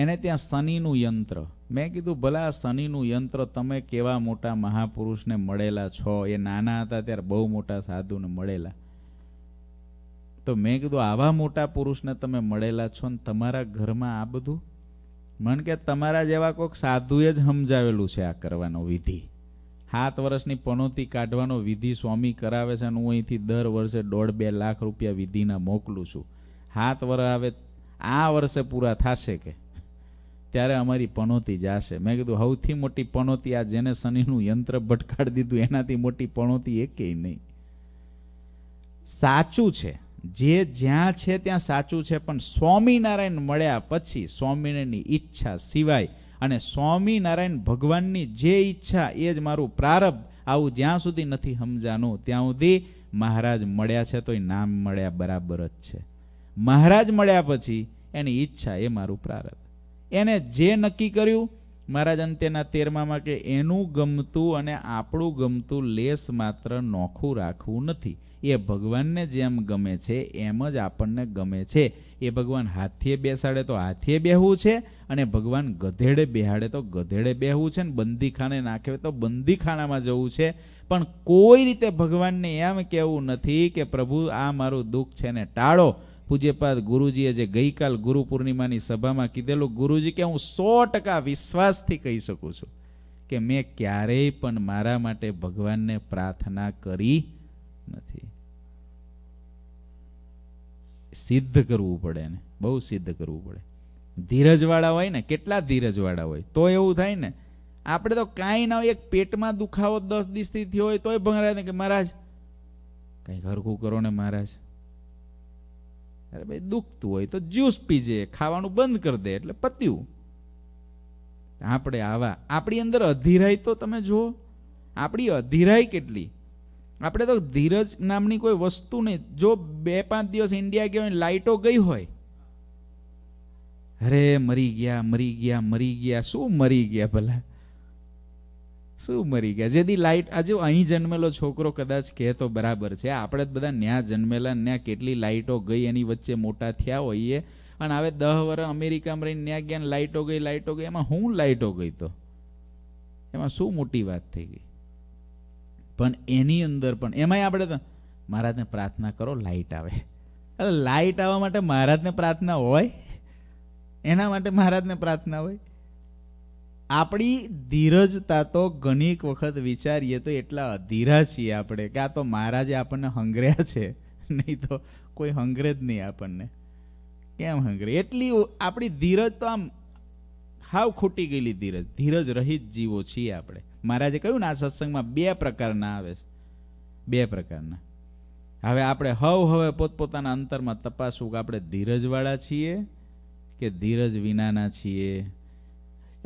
એને ત્યાં શનિનું યંત્ર મેં કીધું ભલા શનિનું યંત્ર તમે કેવા મોટા મહાપુરુષને મળેલા છો એ નાના હતા ત્યારે બહુ મોટા સાધુને મળેલા તો મેં કીધું આવા મોટા પુરુષને તમે મળેલા છો ને તમારા ઘરમાં આ બધું મન કે તમારા જેવા કોઈક સાધુએ જ સમજાવેલું છે આ કરવાનો વિધિ સાત વર્ષની પનોતી કાઢવાનો વિધિ સ્વામી કરાવે છે અને હું અહીંથી દર વર્ષે દોઢ બે લાખ રૂપિયા વિધિના મોકલું છું હાથ વર આવે આ વર્ષે પૂરા થશે કે ત્યારે અમારી પણોતી જાશે મેં કીધું સૌથી મોટી પણોતી આ જેને શનિનું યંત્ર ભટકાડી દીધું એનાથી મોટી પણોતી એકેય નહીં સાચું છે જે જ્યાં છે ત્યાં સાચું છે પણ સ્વામિનારાયણ મળ્યા પછી સ્વામિનારાયણની ઈચ્છા સિવાય અને સ્વામિનારાયણ ભગવાનની જે ઈચ્છા એ જ મારું પ્રારબ્ધ આવું જ્યાં સુધી નથી સમજાનું ત્યાં સુધી મહારાજ મળ્યા છે તો એ નામ મળ્યા બરાબર જ છે મહારાજ મળ્યા પછી એની ઈચ્છા એ મારું પ્રારબ્ધ એને જે નક્કી કર્યું મહારાજ અંત્યના તેરમામાં કે એનું ગમતું અને આપણું ગમતું લેસ માત્ર નોખું રાખવું નથી એ ભગવાનને જેમ ગમે છે એમ જ આપણને ગમે છે એ ભગવાન હાથીએ બેસાડે તો હાથીએ બેહવું છે અને ભગવાન ગધેડે બેહાડે તો ગધેડે બેહવું છે ને બંદીખાને નાખે તો બંદીખાનામાં જવું છે પણ કોઈ રીતે ભગવાનને એમ કહેવું નથી કે પ્રભુ આ મારું દુઃખ છે ને ટાળો પૂજ્યપાદ ગુરુજીએ જે ગઈકાલ ગુરુ પૂર્ણિમાની સભામાં કીધેલું ગુરુજી કે હું સો ટકા વિશ્વાસથી કહી શકું છું કે મેં ક્યારેય પણ મારા માટે ભગવાનને પ્રાર્થના કરી નથી સિદ્ધ કરવું પડે ને બહુ સિદ્ધ કરવું પડે ધીરજવાળા હોય ને કેટલા ધીરજવાળા હોય તો એવું થાય ને આપણે તો કાંઈ ના હોય એક પેટમાં દુખાવો દસ દિવસથી થયો હોય તોય ભંગરાય કે મહારાજ કંઈક હરખું કરો ને મહારાજ અરે ભાઈ દુખતું હોય તો જ્યુસ પીજે ખાવાનું બંધ કરી દે એટલે પત્યું આપણે આવા આપણી અંદર અધીરાઈ તો તમે જુઓ આપણી અધિરાય કેટલી આપણે તો ધીરજ નામની કોઈ વસ્તુ નહીં જો બે પાંચ દિવસ ઇન્ડિયા ગયો હોય લાઇટો ગઈ હોય અરે મરી ગયા મરી ગયા મરી ગયા શું મરી ગયા ભલા શું મરી ગયા જેથી લાઇટ આજે અહીં જન્મેલો છોકરો કદાચ કહે તો બરાબર છે આપણે જ બધા ન્યા જન્મેલા ન્યા કેટલી લાઇટો ગઈ એની વચ્ચે મોટા થયા હોઈએ અને હવે દહ વર્ષ અમેરિકામાં રહીને ન્યા ગયા લાઇટો ગઈ લાઇટો ગઈ એમાં હું લાઇટો ગઈ તો એમાં શું મોટી વાત થઈ ગઈ પણ એની અંદર પણ એમાંય આપણે તો મહારાજને પ્રાર્થના કરો લાઇટ આવે લાઇટ આવવા માટે મહારાજને પ્રાર્થના હોય એના માટે મહારાજને પ્રાર્થના હોય આપણી ધીરજતા તો ઘણીક વખત વિચારીએ તો એટલા અધીરા છીએ આપણે કે આ તો મહારાજે આપણને હંગર્યા છે નહીં તો કોઈ હંગરે જ નહીં આપણને કેમ હંગરે એટલી આપણી ધીરજ તો આમ હાવ ખૂટી ગયેલી ધીરજ ધીરજ રહિત જીવો છીએ આપણે મહારાજે કહ્યું ને આ સત્સંગમાં બે પ્રકારના આવે છે બે પ્રકારના હવે આપણે હવ હવે પોતપોતાના અંતરમાં તપાસવું કે આપણે ધીરજવાળા છીએ કે ધીરજ વિનાના છીએ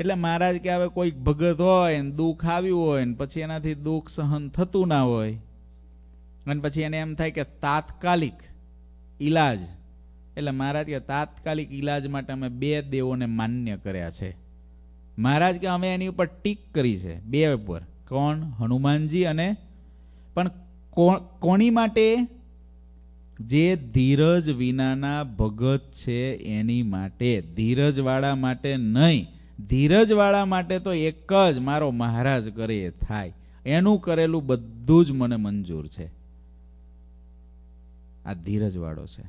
એટલે મહારાજ કે હવે કોઈક ભગત હોય ને દુઃખ આવ્યું હોય ને પછી એનાથી દુઃખ સહન થતું ના હોય અને પછી એને એમ થાય કે તાત્કાલિક ઈલાજ એટલે મહારાજ કે તાત્કાલિક ઈલાજ માટે અમે બે દેવોને માન્ય કર્યા છે મહારાજ કે અમે એની ઉપર ટીક કરી છે બે ઉપર કોણ હનુમાનજી અને પણ કોની માટે જે ધીરજ વિનાના ભગત છે એની માટે ધીરજવાળા માટે નહીં ધીરજવાળા માટે તો એક જ મારો મહારાજ કરે એ થાય એનું કરેલું બધું જ મને મંજૂર છે આ ધીરજવાળો છે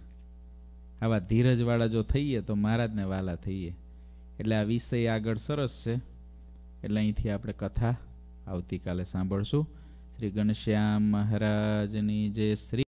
આવા ધીરજવાળા જો થઈએ તો મહારાજને વાલા થઈએ એટલે આ વિષય આગળ સરસ છે એટલે અહીંથી આપણે કથા આવતીકાલે સાંભળશું શ્રી ઘનશ્યામ મહારાજની જે શ્રી